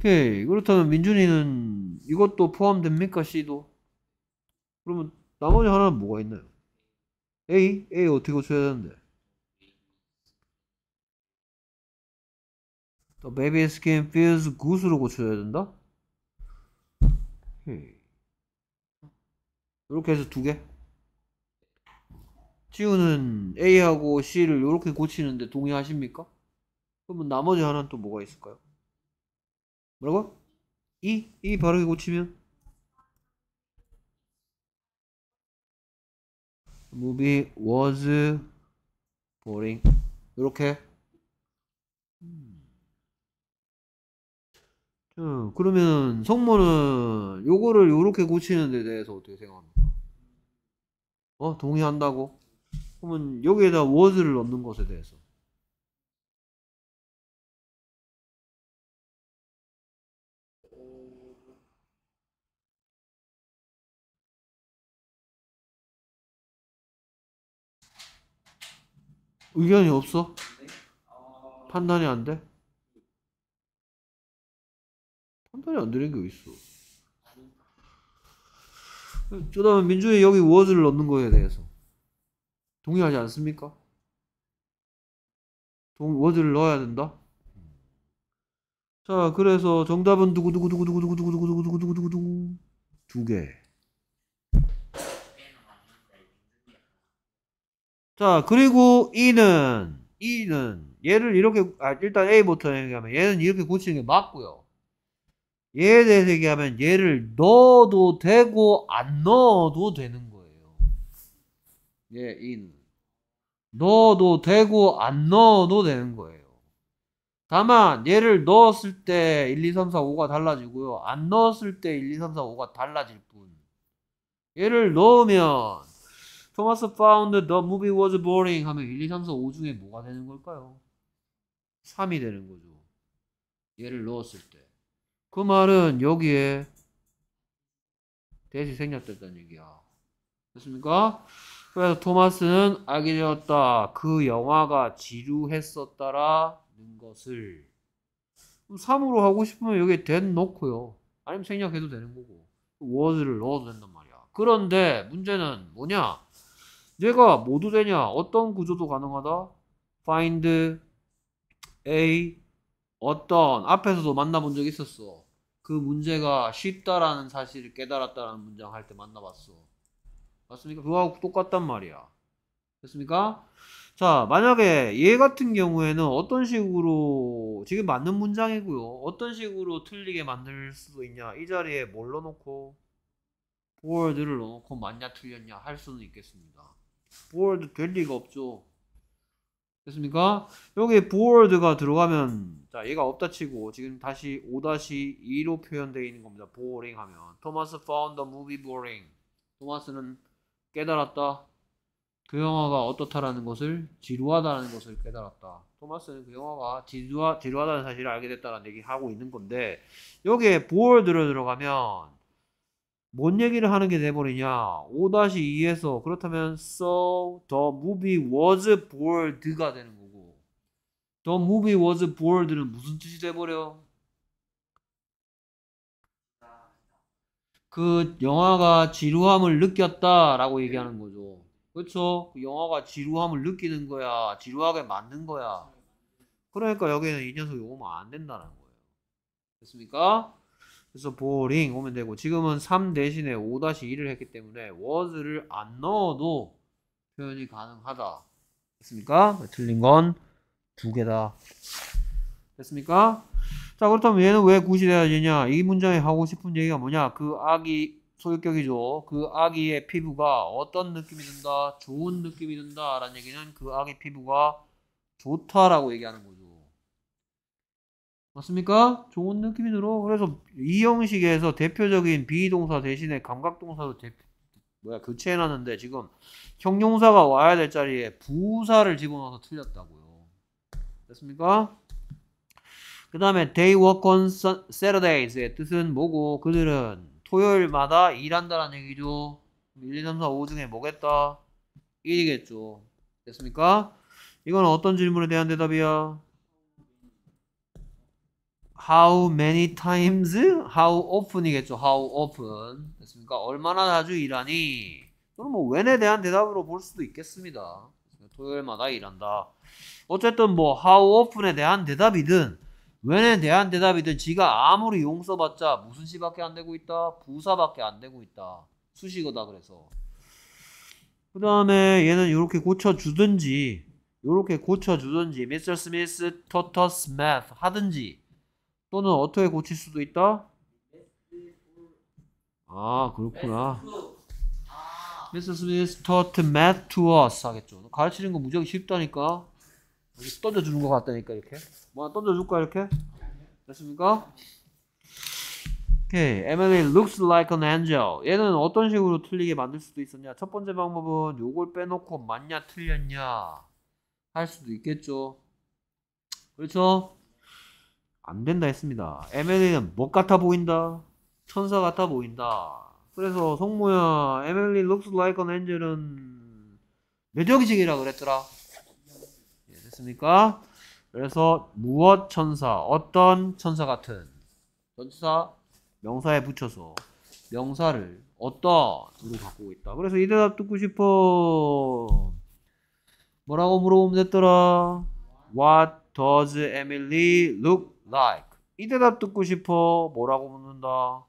오케이. 그렇다면 민준이는 이것도 포함됩니까? C도? 그러면 나머지 하나는 뭐가 있나요? A? A 어떻게 고쳐야 되는데? 또 baby skin feels good으로 고쳐야 된다? 오 이렇게 해서 두 개. 지우는 A하고 C를 이렇게 고치는데 동의하십니까? 그러면 나머지 하나는 또 뭐가 있을까요? 뭐라고? 이? 이 바르게 고치면? movie was boring 이렇게 자, 그러면 성모는 요거를 요렇게 고치는 데 대해서 어떻게 생각합니까? 어? 동의한다고? 그러면 여기에다 was를 넣는 것에 대해서 의견이 없어? 판단이 안 돼? 판단이 안 되는 게 있어? 그 다음에 민주의 여기 워즈를 넣는 거에 대해서 동의하지 않습니까? 워즈를 넣어야 된다? 자, 그래서 정답은 두구두구두구두구두구두구두구두구두구두구 두 개. 자, 그리고 이는 이는 얘를 이렇게 아, 일단 A부터 얘기하면 얘는 이렇게 고치는 게 맞고요. 얘에 대해서 얘기하면 얘를 넣어도 되고 안 넣어도 되는 거예요. 얘 in 넣어도 되고 안 넣어도 되는 거예요. 다만 얘를 넣었을 때 1, 2, 3, 4, 5가 달라지고요. 안 넣었을 때 1, 2, 3, 4, 5가 달라질 뿐. 얘를 넣으면 토마스 m a s found the movie was boring 하면 1, 2, 3, 4, 5 중에 뭐가 되는 걸까요? 3이 되는 거죠. 얘를 넣었을 때. 그 말은 여기에 대시 생략됐다는 얘기야. 됐습니까? 그래서 토마스는 알게 되었다. 그 영화가 지루했었다라는 것을. 그럼 3으로 하고 싶으면 여기에 된 넣고요. 아니면 생략해도 되는 거고. 워즈를 넣어도 된단 말이야. 그런데 문제는 뭐냐? 얘가 모두 되냐? 어떤 구조도 가능하다? find a 어떤 앞에서도 만나본 적 있었어. 그 문제가 쉽다라는 사실을 깨달았다라는 문장 할 때 만나봤어. 맞습니까? 그거하고 똑같단 말이야. 됐습니까? 자, 만약에 얘 같은 경우에는 어떤 식으로 지금 맞는 문장이고요. 어떤 식으로 틀리게 만들 수도 있냐. 이 자리에 뭘 넣어놓고 보월드를 넣어놓고 맞냐 틀렸냐 할 수는 있겠습니다. b o r d 될 리가 없죠. 됐습니까? 여기 b o r d 가 들어가면 자 얘가 없다 치고 지금 다시 5-2로 표현되어 있는 겁니다. boring 하면 토마스 found the movie boring 토마스는 깨달았다. 그 영화가 어떻다라는 것을 지루하다는 것을 깨달았다. 토마스는 그 영화가 지루하, 지루하다는 사실을 알게 됐다는 얘기 하고 있는 건데 여기에 b o r d 로 들어가면 뭔 얘기를 하는 게 돼버리냐 5-2에서 그렇다면 so the movie was bored가 되는 거고 the movie was bored는 무슨 뜻이 돼버려? 그 영화가 지루함을 느꼈다 라고 네. 얘기하는 거죠 그렇죠? 그 영화가 지루함을 느끼는 거야 지루하게 만든 거야 그러니까 여기는 이 녀석이 오면 안 된다는 거예요 됐습니까? 그래서 boring 오면 되고 지금은 3 대신에 5 1을 했기 때문에 was를 안 넣어도 표현이 가능하다. 됐습니까? 틀린 건 두 개다. 됐습니까? 자 그렇다면 얘는 왜 굿이 돼야 되냐? 이 문장에 하고 싶은 얘기가 뭐냐? 그 아기 소유격이죠. 그 아기의 피부가 어떤 느낌이 든다? 좋은 느낌이 든다 라는 얘기는 그 아기 피부가 좋다라고 얘기하는 거죠. 맞습니까? 좋은 느낌이 들어. 그래서 이 형식에서 대표적인 비동사 대신에 감각동사도 대표, 뭐야 교체해놨는데 지금 형용사가 와야 될 자리에 부사를 집어넣어서 틀렸다고요. 됐습니까? 그 다음에 they work on Saturdays의 뜻은 뭐고 그들은 토요일마다 일한다는 라 얘기죠. 1, 2, 3, 4, 5 중에 뭐겠다? 1이겠죠. 됐습니까? 이건 어떤 질문에 대한 대답이야? how many times, how often이겠죠. how often 됐습니까? 얼마나 자주 일하니? 또는 뭐 when에 대한 대답으로 볼 수도 있겠습니다. 토요일마다 일한다. 어쨌든 뭐 how often에 대한 대답이든 when에 대한 대답이든 지가 아무리 용서받자 무슨 시밖에 안 되고 있다. 부사밖에 안 되고 있다. 수식어다 그래서. 그 다음에 얘는 이렇게 고쳐주든지 이렇게 고쳐주든지 미스터 스미스 h 터스 u g 하든지 또는 어떻게 고칠 수도 있다? 아 그렇구나. Mr. Smith taught math to us 하겠죠. 가르치는 거 무지하게 쉽다니까. 이렇게 던져주는 것 같다니까 이렇게. 뭐 던져줄까 이렇게? 됐습니까? 오케이. Emily looks like an angel. 얘는 어떤 식으로 틀리게 만들 수도 있었냐? 첫 번째 방법은 요걸 빼놓고 맞냐 틀렸냐 할 수도 있겠죠. 그렇죠? 안 된다 했습니다. MLE는 못 같아 보인다. 천사 같아 보인다. 그래서 송모야 MLE looks like an angel은 매력이식이라 그랬더라. 예, 됐습니까? 그래서 무엇 천사, 어떤 천사 같은 전사 명사에 붙여서 명사를 어떤으로 바꾸고 있다. 그래서 이 대답 듣고 싶어. 뭐라고 물어보면 됐더라. What does Emily look like? 이 대답 듣고 싶어. 뭐라고 묻는다.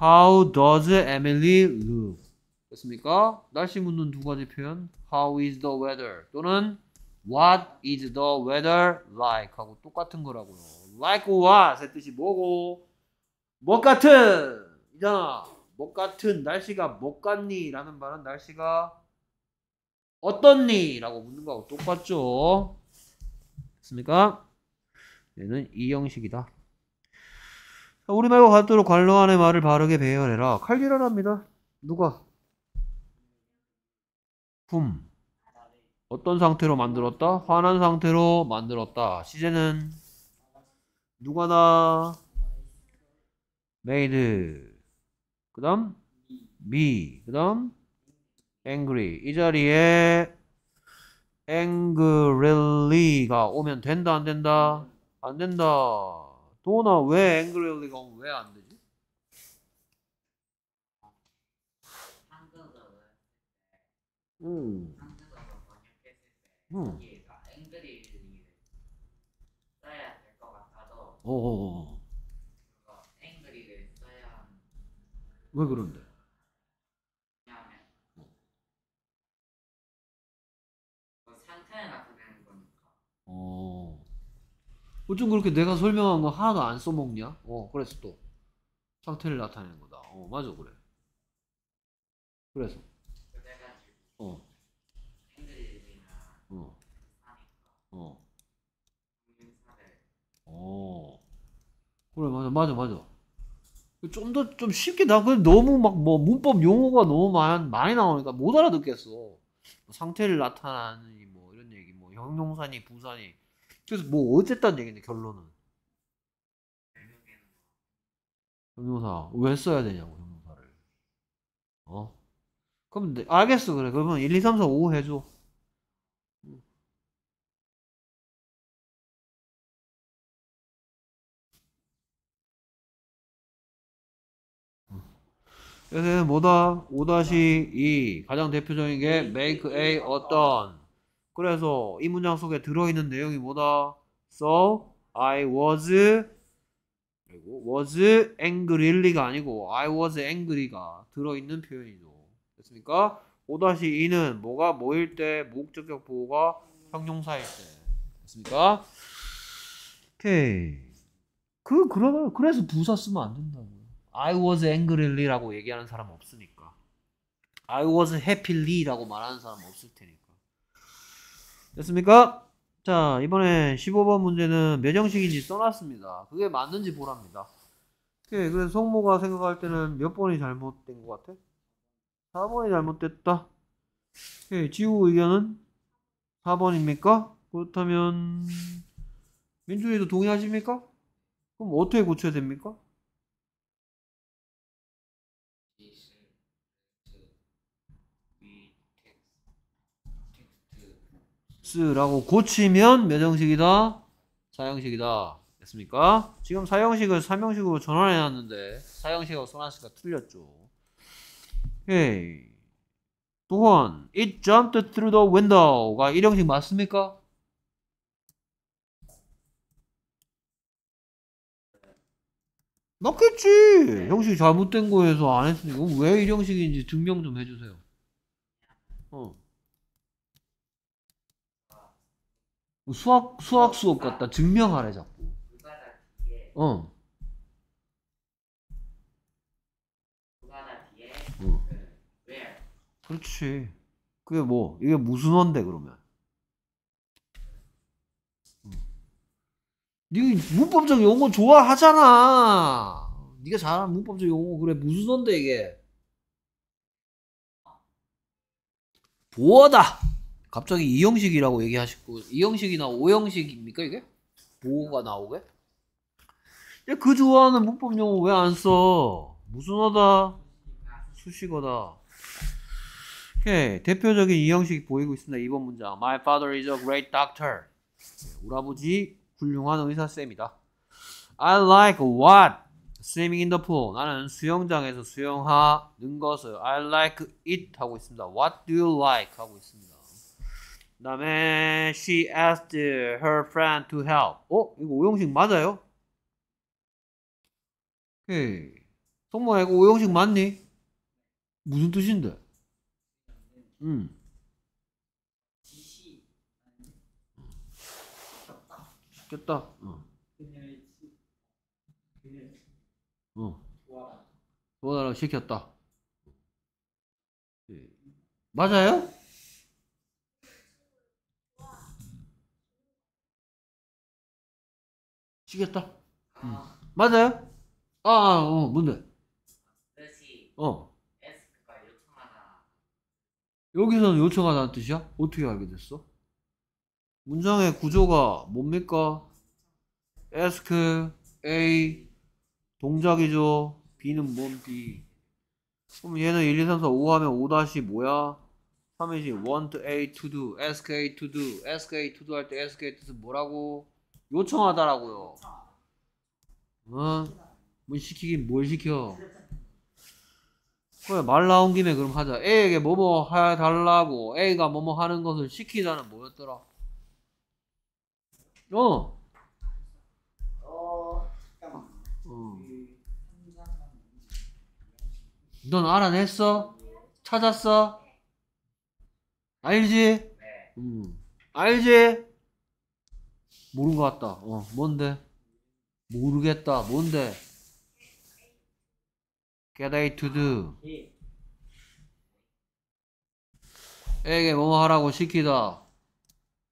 How does Emily look? 됐습니까? 날씨 묻는 두 가지 표현. How is the weather? 또는 What is the weather like? 하고 똑같은 거라고요. Like what의 뜻이 뭐고? 뭣 같은! 이잖아. 못 같은 날씨가 뭣 같니? 라는 말은 날씨가 어떻니? 라고 묻는 거하고 똑같죠. 됐습니까? 얘는 이 형식이다. 자, 우리말과 같도록 관로 안의 말을 바르게 배열해라. 칼질하랍니다. 누가? 품. 어떤 상태로 만들었다? 화난 상태로 만들었다. 시제는 누가 나? 메이드. 그 다음, 미. 그 다음, angry. 이 자리에 angrely가 오면 된다 안 된다? 안 된다. 도나 왜 angrely가 오면 왜 안 되지? 음. 음. 왜 그런데? 어. 어쩜 그렇게 내가 설명한 거 하나도 안 써먹냐? 어, 그래서 또. 상태를 나타내는 거다. 어, 맞아, 그래. 그래서. 어. 어. 어. 어. 그래, 맞아, 맞아, 맞아. 좀 더, 좀 쉽게, 나, 그데 너무 막, 뭐, 문법 용어가 너무 많이, 많이 나오니까 못 알아듣겠어. 상태를 나타나는 영농사니 부산이 그래서 뭐 어쨌단 얘기인데 결론은 형용사 왜 써야 되냐고 형용사를 어 그럼 알겠어 그래 그러면 1 2 3 4 5 해줘 여기는 음. 뭐다? 5-2 가장 대표적인 게 make a 어떤 그래서 이 문장 속에 들어있는 내용이 뭐다? So I was was angry가 아니고 I was angry가 들어있는 표현이죠. 됐습니까? 5-2는 뭐가 뭐일 때 목적격 보호가 형용사일 때 됐습니까? 오케이 그 그러면 그래서 부사 쓰면 안된다고 I was angry라고 얘기하는 사람 없으니까 I was happy라고 말하는 사람 없을 테니까 됐습니까? 자 이번에 15번 문제는 몇 형식인지 써놨습니다. 그게 맞는지 보랍니다. 오케이 그래서 성모가 생각할 때는 몇 번이 잘못된 것 같아? 4번이 잘못됐다. 오케이 지우 의견은 4번입니까? 그렇다면 민준이도 동의하십니까? 그럼 어떻게 고쳐야 됩니까? s라고 고치면 몇 형식이다? 사형식이다. 됐습니까? 지금 사형식을 3형식으로 전환해놨는데 사형식하고 소나씨가 틀렸죠. 오케이. 또한 it jumped through the window가 1형식 맞습니까? 맞겠지. 형식이 잘못된 거에서 안 했으니까 왜 1형식인지 증명 좀 해주세요. 어. 수학 수학 수업 그러니까 같다. 증명하래 자꾸. 뭐 어. 어. 그 그렇지. 그게 뭐 이게 무슨 원데 그러면? 네가 어. 문법적 용어 좋아하잖아. 네가 잘하는 문법적 용어 그래 무슨 원데 이게? 보어다. 갑자기 2형식이라고 얘기하시고 2형식이나5형식입니까 이게? 뭐가 나오게? 야그 좋아하는 문법 용어 왜 안 써? 무슨 어다? 수식어다. 오케이 대표적인 2형식이 보이고 있습니다. 2번 문장 My father is a great doctor. 네, 우리 아버지 훌륭한 의사 쌤이다. I like what? Swimming in the pool. 나는 수영장에서 수영하는 것을 I like it 하고 있습니다. What do you like? 하고 있습니다. 그다음에 she asked her friend to help. 어? 이거 오형식 맞아요? 오케이. 성모야 이거 오형식 맞니? 무슨 뜻인데? 음. 겠다 응. 어. 응. 어. 도와달라고 시켰다. 예. 맞아요? 시겠다. 응. 맞아요? 아, 아, 어, 뭔데? 뜻이 어. 에스크가 요청하다. 여기서는 요청하다는 뜻이야? 어떻게 알게 됐어? 문장의 구조가 뭡니까? ask, a, 동작이죠. b는 뭔 b. 그럼 얘는 1, 2, 3, 4, 5 하면 5 다시 뭐야? 3이지. want a to do, ask a to do, ask a to do 할때 ask a 뜻은 뭐라고? 요청하더라고요 어? 뭘 시키긴 뭘 시켜? 그래 말 나온 김에 그럼 하자. A에게 뭐뭐 해달라고 A가 뭐뭐 하는 것을 시키자는 뭐였더라? 어. 어, 어. 넌 알아냈어? 찾았어? 네. 알지? 네. 음. 알지? 모른는것 같다. 어, 뭔데? 모르겠다. 뭔데? Get a to do. 에게 뭐 하라고 시키다.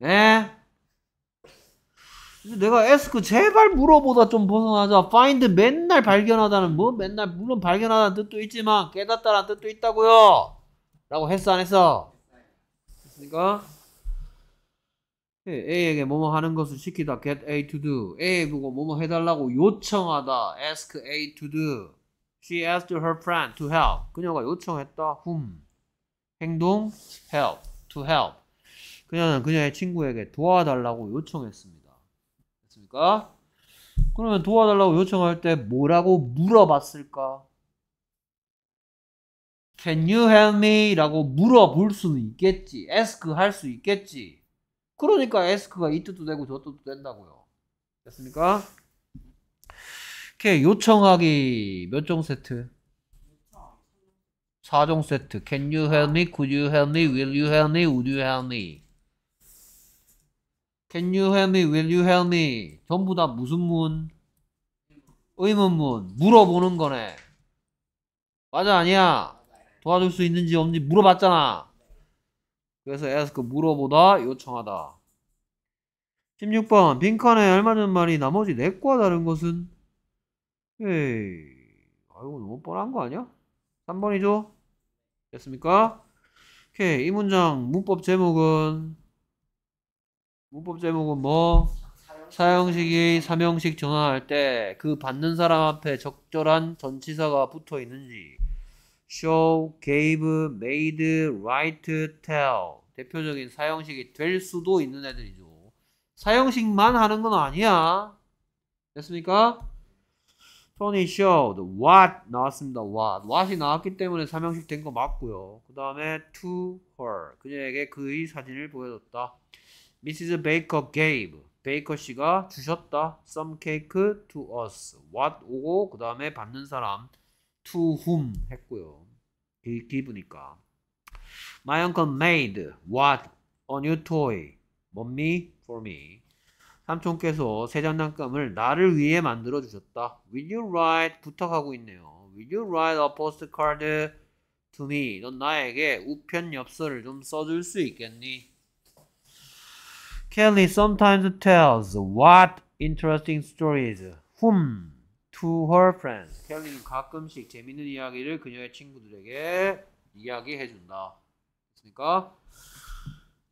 에? 예? 내가 에스크 제발 물어보다 좀 벗어나자. find 맨날 발견하다는 뭐 맨날 물론 발견하다는 뜻도 있지만 깨닫다는 라 뜻도 있다고요. 라고 했어 안 했어? 했으니까 예, A에게 뭐뭐 하는 것을 시키다 get A to do A 보고 뭐뭐 해달라고 요청하다 ask A to do she asked her friend to help 그녀가 요청했다 whom 행동 help to help 그녀는 그녀의 친구에게 도와달라고 요청했습니다 됐습니까? 그러면 도와달라고 요청할 때 뭐라고 물어봤을까? Can you help me? 라고 물어볼 수는 있겠지 ask 할 수 있겠지 그러니까 에스크가 이뜻도 되고 저뜻도 된다고요. 됐습니까? 이렇게 요청하기 몇 종 세트? 4종 세트. Can you help me? Could you help me? Will you help me? Would you help me? Can you help me? Will you help me? 전부 다 무슨 문? 의문문. 물어보는 거네. 맞아, 아니야? 도와줄 수 있는지 없는지 물어봤잖아. 그래서 ask 그 물어보다 요청하다. 16번 빈칸에 알맞은 말이 나머지 4과 다른 것은 에이 아이고 너무 뻔한 거 아니야? 3번이죠? 됐습니까? 오케이 이 문장 문법 제목은 문법 제목은 뭐? 사형식이 삼형식 전환할 때 그 받는 사람 앞에 적절한 전치사가 붙어 있는지 show, gave, made, write, tell 대표적인 사형식이 될 수도 있는 애들이죠. 사형식만 하는 건 아니야. 됐습니까? Tony showed what 나왔습니다. what what이 나왔기 때문에 사형식된 거 맞고요. 그 다음에 to her 그녀에게 그의 사진을 보여줬다. Mrs. Baker gave 베이커 씨가 주셨다. some cake to us what 오고 그 다음에 받는 사람 to whom 했고요. 기부니까. My uncle made what a new toy. for me, for me. 삼촌께서 새 장난감을 나를 위해 만들어 주셨다. Will you write 부탁하고 있네요. Will you write a postcard to me? 넌 나에게 우편 엽서를 좀 써줄 수 있겠니? Kelly sometimes tells what interesting stories. Whom to her friend. 켈리는 가끔씩 재밌는 이야기를 그녀의 친구들에게 이야기해 준다. 됐습니까?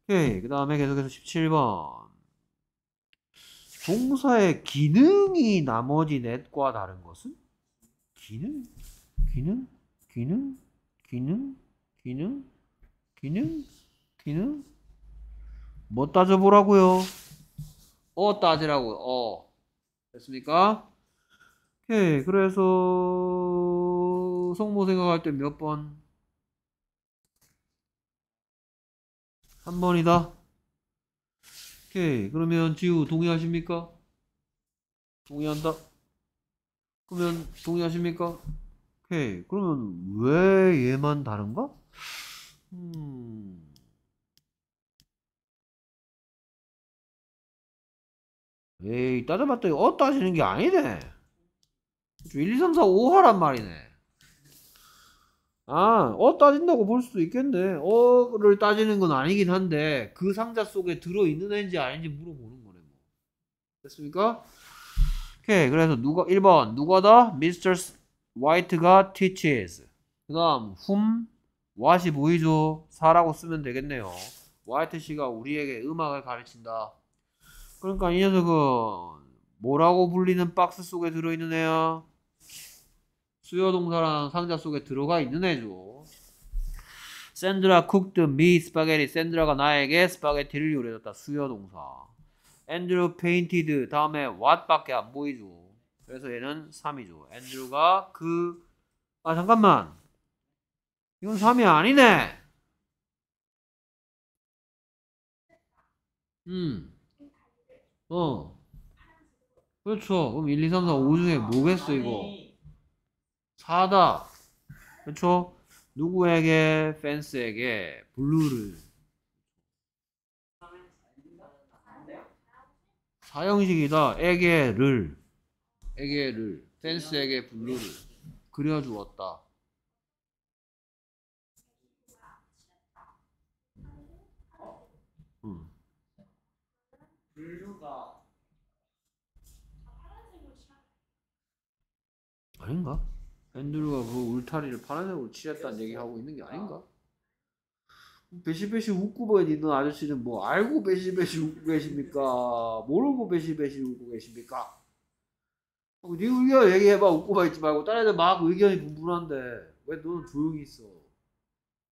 오케이. 그다음에 계속해서 17번. 동사의 기능이 나머지 넷과 다른 것은? 기능? 기능? 기능? 기능? 기능? 기능? 기능? 뭐 따져보라고요? 어 따지라고. 어. 됐습니까? 오케이. 그래서 성모 생각할 때 몇 번? 한 번이다. 오케이. 그러면 지우 동의하십니까? 동의한다. 그러면 동의하십니까? 오케이. 그러면 왜 얘만 다른가? 음. 에이 따져봤더니 어 따지는 게 아니네. 1, 2, 3, 4, 5화란 말이네. 아, 어 따진다고 볼 수도 있겠네. 어를 따지는 건 아니긴 한데 그 상자 속에 들어 있는 애인지 아닌지 물어보는 거네 뭐. 됐습니까? 오케이. 그래서 누가 1번 누가다 미스터 화이트가 teaches. 그다음 whom what이 보이죠? 사라고 쓰면 되겠네요. 화이트 씨가 우리에게 음악을 가르친다. 그러니까 이 녀석은 뭐라고 불리는 박스 속에 들어 있는 애야? 수요 동사라는 상자 속에 들어가 있는 애죠. 샌드라 쿡드 미 스파게티. 샌드라가 나에게 스파게티를 요리해줬다. 수요 동사. 앤드루 페인티드 다음에 왓밖에안 보이죠. 그래서 얘는 3이죠. 앤드루가 그 아 잠깐만. 이건 3이 아니네. 음. 어. 그렇죠. 그럼 1, 2, 3, 4, 5 중에 뭐겠어 이거? 사다. 그렇죠? 누구에게? 펜스에게 블루를. 사형식이다. 에게를. 에게를. 펜스에게 블루를 그려주었다. 음. 블루가 아닌가? 앤드류가 그 울타리를 파란색으로 칠했다는 얘기하고 있는 게 아닌가? 배시배시 웃고 있는 아저씨는 뭐 알고 배시배시 웃고 계십니까? 모르고 배시배시 웃고 계십니까? 네 의견 얘기해봐 웃고만 있지 말고 다른 애들 막 의견이 분분한데 왜 너는 조용히 있어?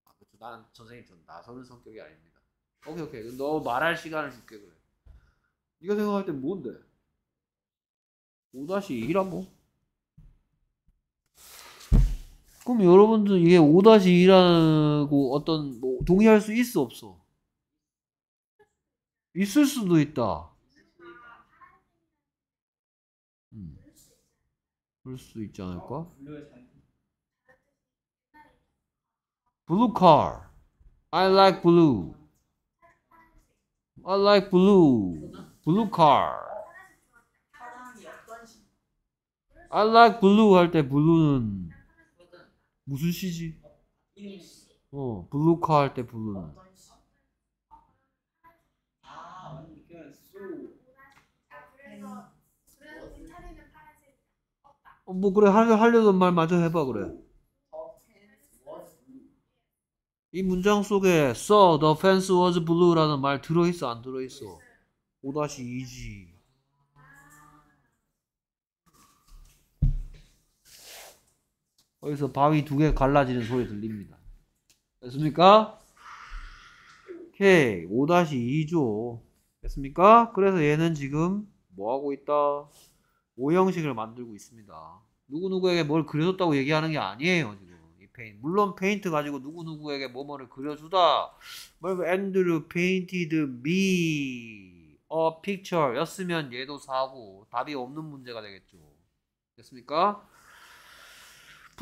아 그쵸 그렇죠. 나는 전생이 전 나서는 성격이 아닙니다 오케이 오케이 너 말할 시간을 줄게 그래 네가 생각할 땐 뭔데? 5 1한고 그럼 여러분들 이게 5-2라고 어떤 뭐 동의할 수 있어 없어? 있을 수도 있다. 음. 그럴 수도 있지 않을까? Blue car. I like blue. I like blue. Blue car. I like blue 할때 blue는 무슨 시지? 어, 어 블루카 할 때 부르는. 어, 뭐 그래 하려 하려던 말 마저 해봐 그래. 이 문장 속에 so the fence was blue라는 말 들어있어 안 들어있어? 5-2지. 거기서 바위 두 개 갈라지는 소리 들립니다. 됐습니까? 오케이. 5-2죠. 됐습니까? 그래서 얘는 지금 뭐 하고 있다? 오형식을 만들고 있습니다. 누구누구에게 뭘 그려줬다고 얘기하는 게 아니에요, 지금. 이 페인. 트 물론 페인트 가지고 누구누구에게 뭐뭐를 그려주다. 뭐, 앤드류 페인티드 미 어, 픽처 였으면 얘도 사고 답이 없는 문제가 되겠죠. 됐습니까?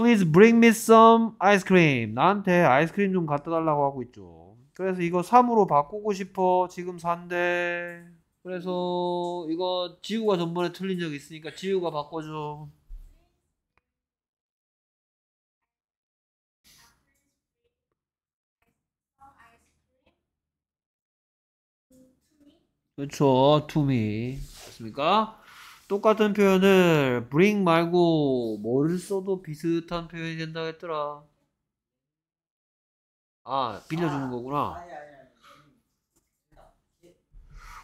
Please bring me some ice cream. 나한테 아이스크림 좀 갖다 달라고 하고 있죠. 그래서 이거 3으로 바꾸고 싶어. 지금 4인데. 그래서 이거 지우가 전번에 틀린 적 있으니까 지우가 바꿔줘. 그렇죠. 투미. 맞습니까? 똑같은 표현을 bring 말고 뭐를 써도 비슷한 표현이 된다 고 했더라. 아, 빌려주는 아, 거구나.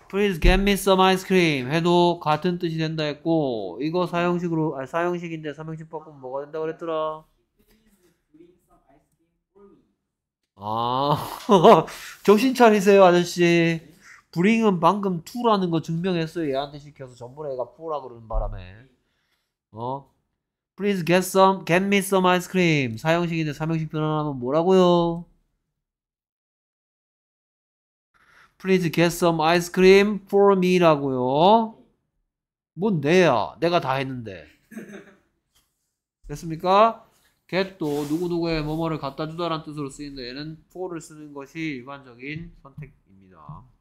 프 l e a s e get me some ice cream 해도 같은 뜻이 된다 했고 이거 사용식으로 아 사용식인데 삼형식 바꾸면 뭐가 된다 그랬더라. 아 정신 차리세요 아저씨. 브링은 방금 2라는 거 증명했어요. 얘한테 시켜서 전부 애가 4라 그러는 바람에. 어? Please get some, get me some ice cream. 사형식인데 삼형식 변환하면 뭐라고요? Please get some ice cream for me라고요. 뭔 내야? 내가 다 했는데. 됐습니까? get도 누구누구의 뭐뭐를 갖다 주다라는 뜻으로 쓰이는데 얘는 for를 쓰는 것이 일반적인 선택입니다.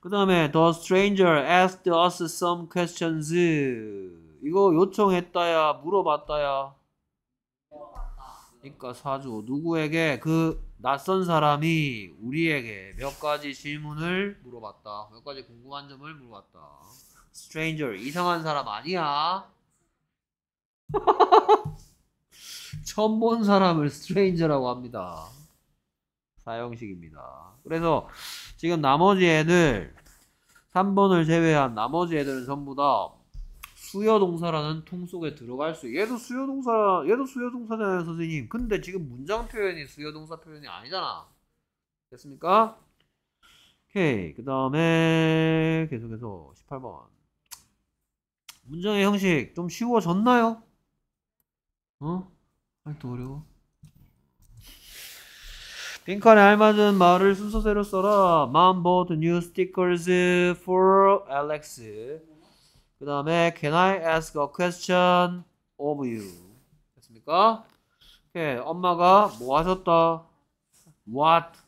그 다음에 The stranger asked us some questions. 이거 요청했다야, 물어봤다야. 그러니까 사주 누구에게 그 낯선 사람이 우리에게 몇 가지 질문을 물어봤다. 몇 가지 궁금한 점을 물어봤다. Stranger 이상한 사람 아니야. 처음 본 사람을 stranger라고 합니다. 사형식입니다. 그래서 지금 나머지 애들 3번을 제외한 나머지 애들은 전부 다 수여동사라는 통 속에 들어갈 수 얘도 수여동사 얘도 수여동사잖아요 선생님 근데 지금 문장 표현이 수여동사 표현이 아니잖아 됐습니까? 오케이 그 다음에 계속해서 18번 문장의 형식 좀 쉬워졌나요? 어? 아직도 어려워 빈칸에 알맞은 말을 순서대로 써라. Mom bought new stickers for Alex. 그 다음에 Can I ask a question of you? 됐습니까? 오케이. 엄마가 뭐 하셨다? What?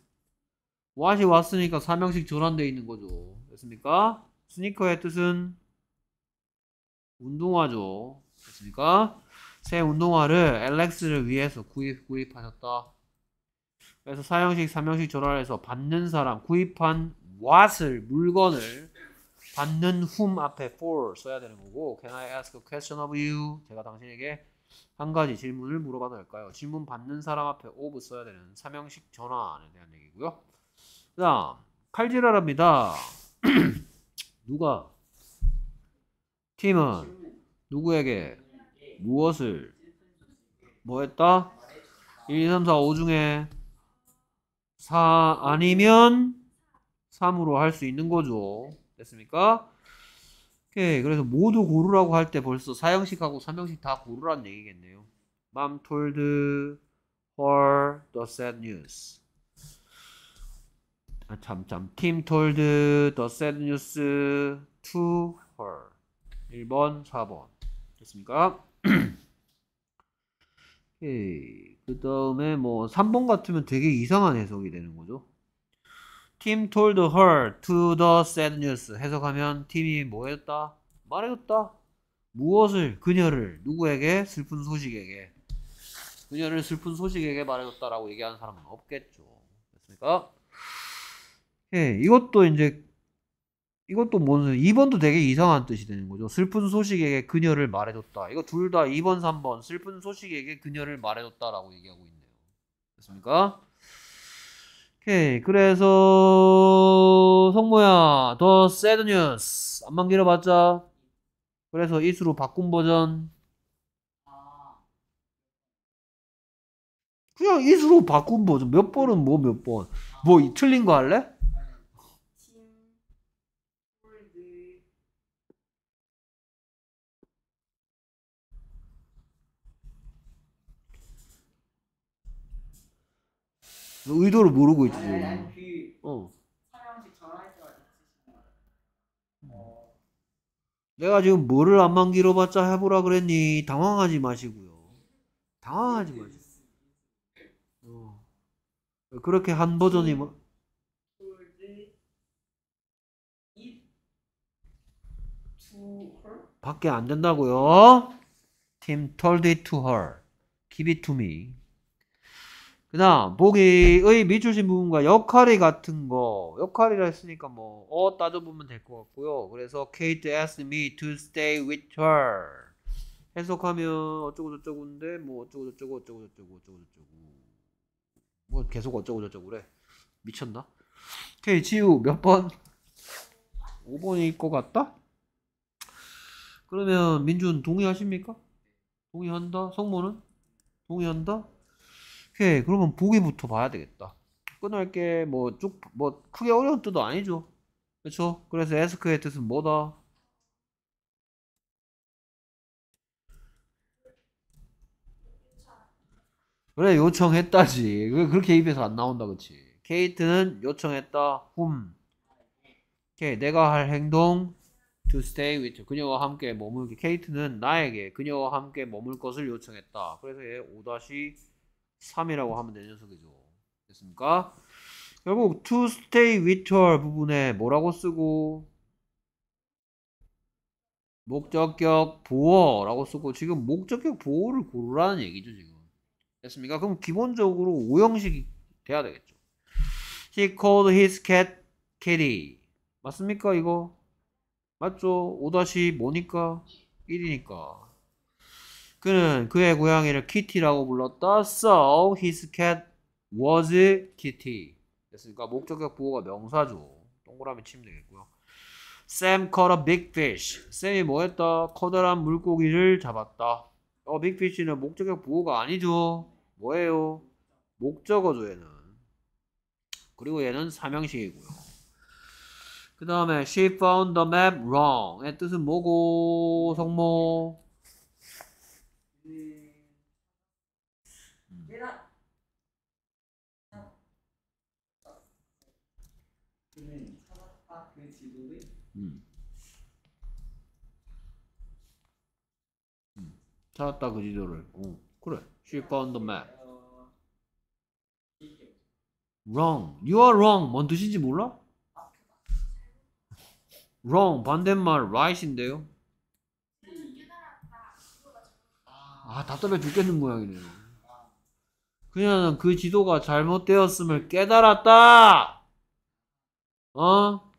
What이 왔으니까 사명씩 전환되어 있는 거죠. 됐습니까? 스니커의 뜻은 운동화죠. 됐습니까? 새 운동화를 엘렉스를 위해서 구입, 구입하셨다. 그래서 사형식, 삼형식 전환해서 받는 사람, 구입한 what을, 물건을 받는 whom 앞에 for 써야 되는 거고 Can I ask a question of you? 제가 당신에게 한 가지 질문을 물어봐도 될까요? 질문 받는 사람 앞에 of 써야 되는 삼형식 전환에 대한 얘기고요. 그 다음 칼질하랍니다. 누가? 팀은 누구에게 무엇을 뭐 했다? 1, 2, 3, 4, 5 중에 4 아니면 3으로 할 수 있는 거죠. 됐습니까? 오케이. 그래서 모두 고르라고 할 때 벌써 4형식하고 3형식 다고르라는 얘기겠네요. Mom told her the sad news. 아, 참, 참. Tim told the sad news to her. 1번, 4번. 됐습니까? 예, 그 다음에 뭐 3번 같으면 되게 이상한 해석이 되는 거죠. Tim told her to the sad news. 해석하면 팀이 뭐 했다? 말해줬다. 무엇을? 그녀를. 누구에게? 슬픈 소식에게. 그녀를 슬픈 소식에게 말해줬다라고 얘기하는 사람은 없겠죠. 됐습니까? 예, 이것도 이제 이것도 뭔 2번도 되게 이상한 뜻이 되는 거죠. 슬픈 소식에게 그녀를 말해줬다. 이거 둘 다 2번, 3번 슬픈 소식에게 그녀를 말해줬다라고 얘기하고 있네요. 됐습니까? 오케이. 그래서 성모야 더 s 드 d n 안만 길어봤자 그래서 이수로 바꾼 버전 그냥 이수로 바꾼 버전 몇 번은 뭐 몇 번뭐 뭐 틀린 거 할래? 의도를 모르고 있지. 아니, 네, 네. 음. 그 어. 음. 내가 지금 뭐를 안만 길어봤자 해보라 그랬니? 당황하지 마시고요. 당황하지 마시 어. 그렇게 한 버전이 뭐? 밖에 안 된다고요? t told it to her. Give it to me. 그 다음 보기의 미출신 부분과 역할이 같은 거 역할이라 했으니까 뭐어 따져보면 될 것 같고요 그래서 Kate asked me to stay with her 해석하면 어쩌고저쩌고인데 뭐 어쩌고저쩌고 어쩌고저쩌고 어쩌고저쩌고 뭐 계속 어쩌고저쩌고 그래 미쳤나? K 지우 몇 번? 5번일 것 같다? 그러면 민준 동의하십니까? 동의한다? 성모는? 동의한다? 오케이 예, 그러면 보기부터 봐야 되겠다 끊을게 뭐 쭉뭐 뭐 크게 어려운 뜻도 아니죠 그렇죠 그래서 에스크의 뜻은 뭐다 그래 요청했다지 왜 그렇게 입에서 안 나온다 그치 케이트는 요청했다 훔 오케이 내가 할 행동 to stay with 그녀와 함께 머물게 케이트는 나에게 그녀와 함께 머물 것을 요청했다 그래서 얘5-1 3이라고 하면 되는 녀석이죠. 됐습니까? 결국 to stay with her 부분에 뭐라고 쓰고 목적격 보어라고 쓰고 지금 목적격 보어를 고르라는 얘기죠 지금 됐습니까? 그럼 기본적으로 오형식이 돼야 되겠죠 He called his cat Kitty 맞습니까 이거? 맞죠? 5-5니까 1이니까 그는 그의 고양이를 키티라고 불렀다. So his cat was kitty. 됐으니까 목적격 부호가 명사죠. 동그라미 치면 되겠고요. Sam caught a big fish. 쌤이 뭐했다? 커다란 물고기를 잡았다. 어, big fish는 목적격 부호가 아니죠. 뭐예요? 목적어죠 얘는. 그리고 얘는 사명식이고요그 다음에 she found the map wrong의 뜻은 뭐고? 성모. 찾았다 그 지도를. 어, 그래. She found the map. Wrong. You are wrong. 뭔 뜻인지 몰라? Wrong. 반대말 right인데요. 아, 다답해 죽겠는 모양이네요. 그녀는 그 지도가 잘못되었음을 깨달았다! 어?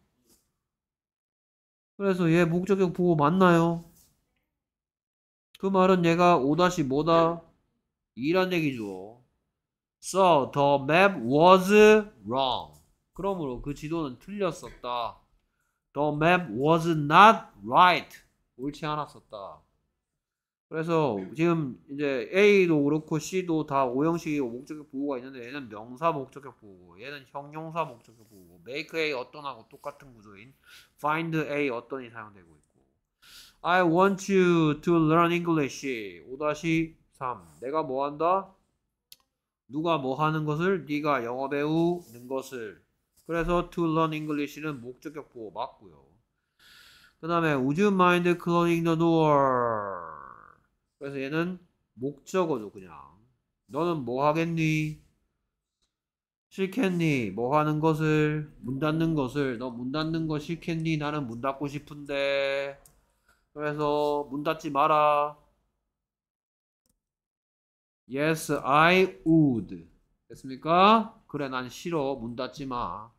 그래서 얘 목적격 보고 맞나요? 그 말은 얘가 5-5다 2란 얘기죠. So the map was wrong. 그러므로 그 지도는 틀렸었다. The map was not right. 옳지 않았었다. 그래서 지금 이제 A도 그렇고 C도 다 오형식의 목적격 부호가 있는데 얘는 명사 목적격 부호고 얘는 형용사 목적격 부호고 make A 어떤하고 똑같은 구조인 find A 어떤이 사용되고 있고 I want you to learn English. 5-3. 내가 뭐 한다? 누가 뭐 하는 것을 네가 영어 배우는 것을. 그래서 to learn English는 목적격보 호 맞고요. 그 다음에 would you mind closing the door? 그래서 얘는 목적어죠 그냥. 너는 뭐 하겠니? 싫겠니? 뭐 하는 것을? 문 닫는 것을? 너 문 닫는 거 싫겠니? 나는 문 닫고 싶은데. 그래서 문 닫지 마라. Yes, I would. 됐습니까? 그래, 난 싫어. 문 닫지 마.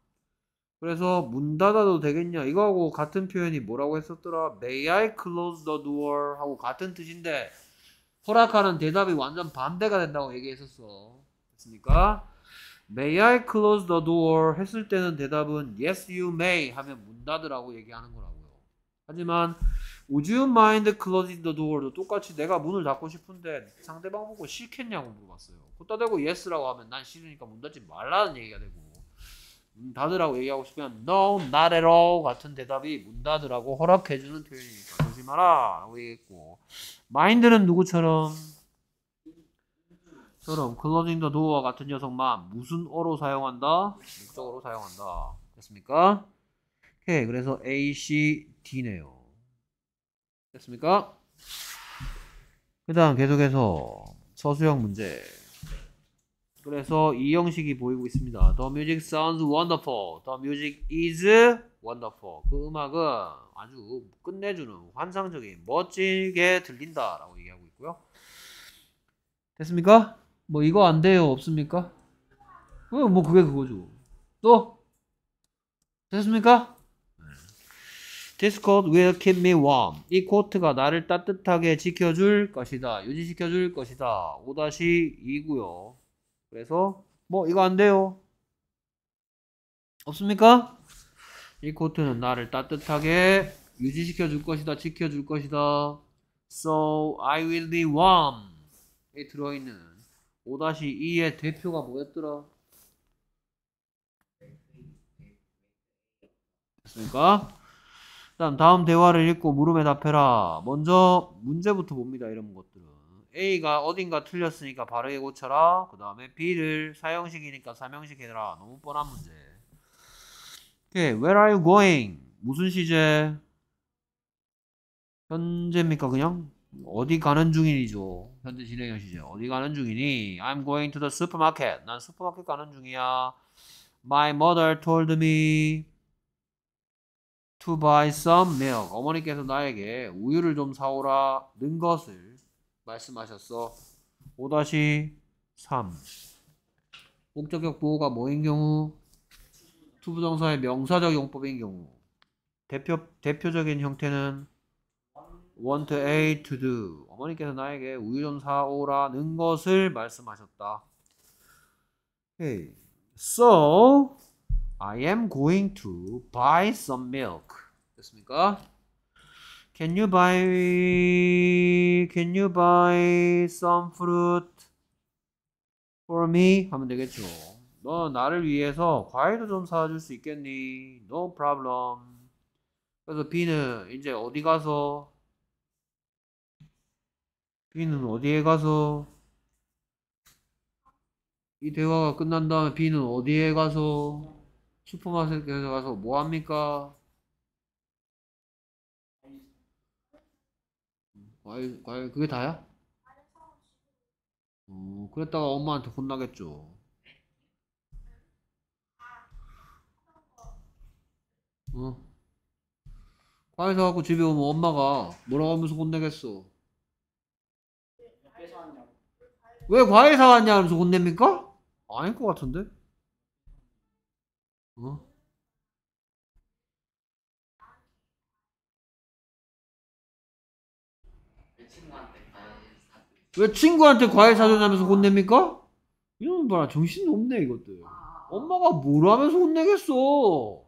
그래서 문 닫아도 되겠냐? 이거하고 같은 표현이 뭐라고 했었더라? May I close the door? 하고 같은 뜻인데 허락하는 대답이 완전 반대가 된다고 얘기했었어. 됐습니까? May I close the door? 했을 때는 대답은 Yes, you may 하면 문 닫으라고 얘기하는 거라고요. 하지만 Would you mind closing the door도 똑같이 내가 문을 닫고 싶은데 상대방 보고 싫겠냐고 물어봤어요. 그따 대고 yes라고 하면 난 싫으니까 문 닫지 말라는 얘기가 되고 문 닫으라고 얘기하고 싶으면 no, not at all 같은 대답이 문 닫으라고 허락해주는 표현이니까 조심하라 라고 얘기했고 mind는 누구처럼 처럼 closing the door와 같은 녀석만 무슨 어로 사용한다? 목적으로 사용한다. 됐습니까? 오케이 그래서 A, C, D네요. 됐습니까? 그 다음 계속해서 서수형 문제 그래서 이 형식이 보이고 있습니다 The music sounds wonderful The music is wonderful 그 음악은 아주 끝내주는 환상적인 멋지게 들린다 라고 얘기하고 있고요 됐습니까? 뭐 이거 안 돼요 없습니까? 어, 뭐 그게 그거죠 또? 됐습니까? This coat will keep me warm. 이 코트가 나를 따뜻하게 지켜줄 것이다. 유지시켜줄 것이다. 5 2구요 그래서 뭐 이거 안 돼요. 없습니까? 이 코트는 나를 따뜻하게 유지시켜줄 것이다. 지켜줄 것이다. So I will be warm. 이 들어있는 5-2의 대표가 뭐였더라? 됐습니까? 자, 다음 대화를 읽고 물음에 답해라. 먼저 문제부터 봅니다. 이런 것들은. A가 어딘가 틀렸으니까 바르게 고쳐라. 그 다음에 B를 사형식이니까 사명식 해라. 너무 뻔한 문제. 오케이. Where are you going? 무슨 시제? 현재입니까 그냥? 어디 가는 중이죠. 현재 진행형 시제. 어디 가는 중이니? I'm going to the supermarket. 난 슈퍼마켓 가는 중이야. My mother told me. to buy some milk. 어머니께서 나에게 우유를 좀 사오라는 것을 말씀하셨어. 5-3. 목적격 부호가 뭐인 경우? 투부정사의 명사적 용법인 경우. 대표, 대표적인 형태는 want A to do. 어머니께서 나에게 우유 좀 사오라는 것을 말씀하셨다. Hey. So, I am going to buy some milk. 됐습니까? Can you buy Can you buy some fruit for me? 하면 되겠죠. 너 나를 위해서 과일도 좀 사줄 수 있겠니? No problem. 그래서 B는 이제 어디 가서 B는 어디에 가서 이 대화가 끝난 다음에 B는 어디에 가서 슈퍼마켓에 가서 뭐 합니까? 과일, 과일 그게 다야? 어, 그랬다가 엄마한테 혼나겠죠. 어. 과일 사갖고 집에 오면 엄마가 뭐라고 하면서 혼내겠어. 왜 과일 사왔냐 하면서 혼냅니까? 아닐 것 같은데? 어? 왜 친구한테 과일 사준다면서 혼냅니까? 이놈 봐라 정신 없네 이것들 아. 엄마가 뭘 하면서 혼내겠어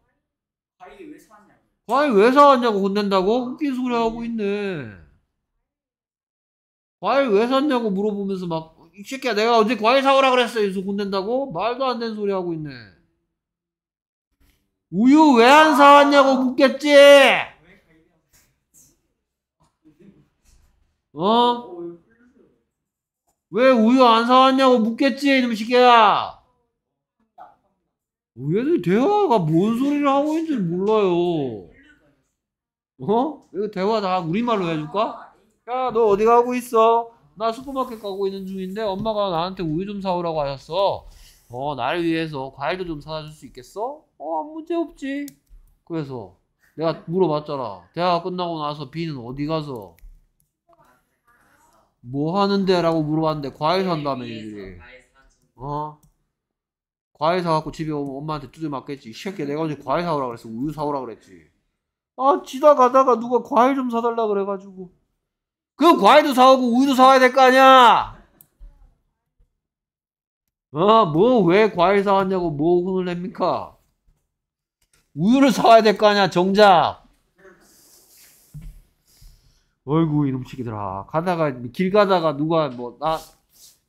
과일왜 사왔냐고 과외 왜 사왔냐고 혼낸다고? 웃긴 소리 하고 있네 과외 왜 샀냐고 물어보면서 막 이 새끼야 내가 어제과일 사오라 그랬어 이래서 혼낸다고? 말도 안 되는 소리 하고 있네 우유 왜 안 사왔냐고 묻겠지? 어? 왜 우유 안 사왔냐고 묻겠지, 이놈 시계야 얘들 대화가 뭔 소리를 하고 있는지 몰라요. 어? 이거 대화 다 우리말로 해줄까? 야, 너 어디 가고 있어? 나 슈퍼마켓 가고 있는 중인데 엄마가 나한테 우유 좀 사오라고 하셨어. 어, 나를 위해서 과일도 좀 사다 줄 수 있겠어? 어, 문제 없지. 그래서 내가 물어봤잖아. 대화가 끝나고 나서 B는 어디 가서 뭐 하는데? 라고 물어봤는데 과외 산다며 얘기이 네, 네, 어? 과외 사갖고 집에 오면 엄마한테 두들 맞겠지. 시 새끼 내가 어제 과외 사오라 그랬어. 우유 사오라 그랬지. 아, 지다 가다가 누가 과일 좀 사달라 그래가지고. 그 과일도 사오고 우유도 사와야 될 거 아니야? 어, 뭐, 왜 과일 사왔냐고 뭐 혼을 냅니까? 우유를 사와야 될 거 아니야, 정작. 어이구, 이놈 새끼들아. 가다가, 길 가다가 누가 뭐, 나,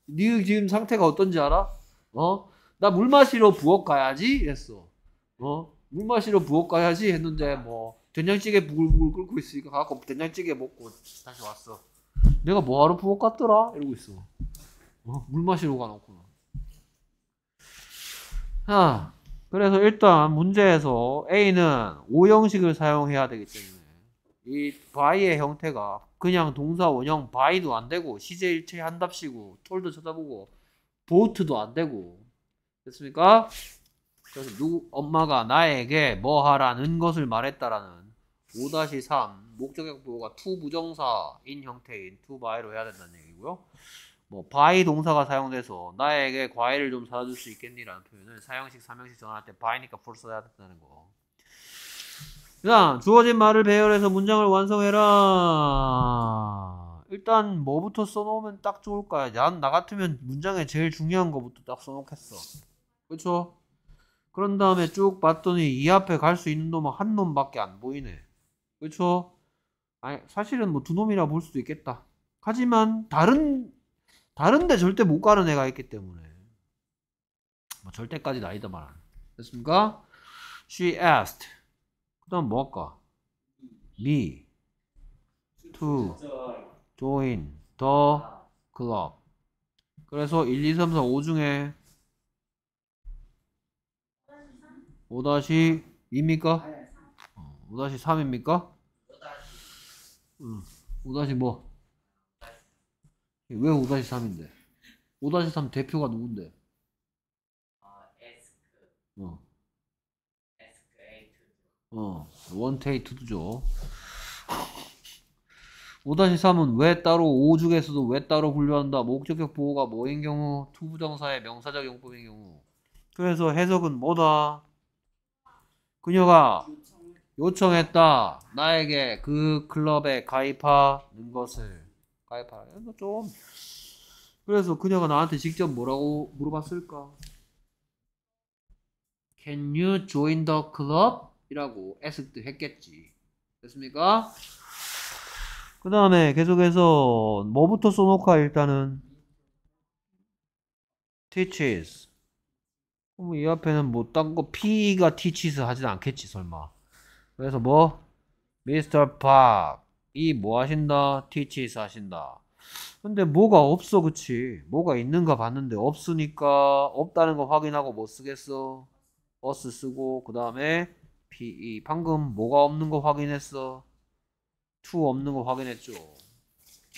니 지금 상태가 어떤지 알아? 어? 나 물 마시러 부엌 가야지? 이어 어? 물 마시러 부엌 가야지? 했는데, 뭐, 된장찌개 부글부글 끓고 있으니까 가고 된장찌개 먹고 다시 왔어. 내가 뭐하러 부엌 갔더라? 이러고 있어. 어? 물 마시러 가놓고. 하. 그래서 일단 문제에서 A는 5형식을 사용해야 되기 때문에 이 by의 형태가 그냥 동사 원형 by도 안 되고 시제 일체 한답시고 톨도 쳐다보고 보트도 안 되고 됐습니까? 그래서 누구 엄마가 나에게 뭐 하라는 것을 말했다라는 5-3 목적격 부호가 투 부정사인 형태인 투 by로 해야 된다는 얘기고요. 뭐 by 동사가 사용돼서 나에게 과일을 좀 사줄 수 있겠니라는 표현을 사형식, 삼형식 전환할 때 by니까 f 써야 된다는 거. 그다 주어진 말을 배열해서 문장을 완성해라. 일단 뭐부터 써놓으면 딱 좋을까요? 난 나 같으면 문장에 제일 중요한 거부터 딱 써놓겠어. 그렇죠? 그런 다음에 쭉 봤더니 이 앞에 갈 수 있는 놈은 한 놈밖에 안 보이네. 그렇죠? 아니 사실은 뭐 두 놈이라 볼 수도 있겠다. 하지만 다른 다른데 절대 못 가는 애가 있기 때문에 뭐 절대까지 나이다만 됐습니까? She asked 그 다음 뭐 할까? me to join the club 그래서 1, 2, 3, 4, 5 중에 5-2입니까? 5-3입니까? 어, 응. 5-뭐 왜 5-3인데? 5-3 대표가 누군데? 어, 에스크. 어. 에스크 에이 어, 원테이트드죠. 5-3은 왜 따로 5중에서도 왜 따로 분류한다? 목적격 보호가 뭐인 경우? 투부정사의 명사적 용법인 경우. 그래서 해석은 뭐다? 그녀가 요청했다. 나에게 그 클럽에 가입하는 것을. 가입하라. 이 좀. 그래서 그녀가 나한테 직접 뭐라고 물어봤을까? Can you join the club? 이라고 애습도 했겠지. 됐습니까? 그 다음에 계속해서 뭐부터 써놓을까 일단은 teaches 그럼 이 앞에는 뭐 딴거 P가 teaches 하진 않겠지 설마 그래서 뭐 Mr. Park 이뭐 하신다? 티 e 스 하신다. 근데 뭐가 없어, 그치? 뭐가 있는가 봤는데 없으니까 없다는 거 확인하고 뭐 쓰겠어? us 쓰고 그 다음에 pe 방금 뭐가 없는 거 확인했어? t 없는 거 확인했죠.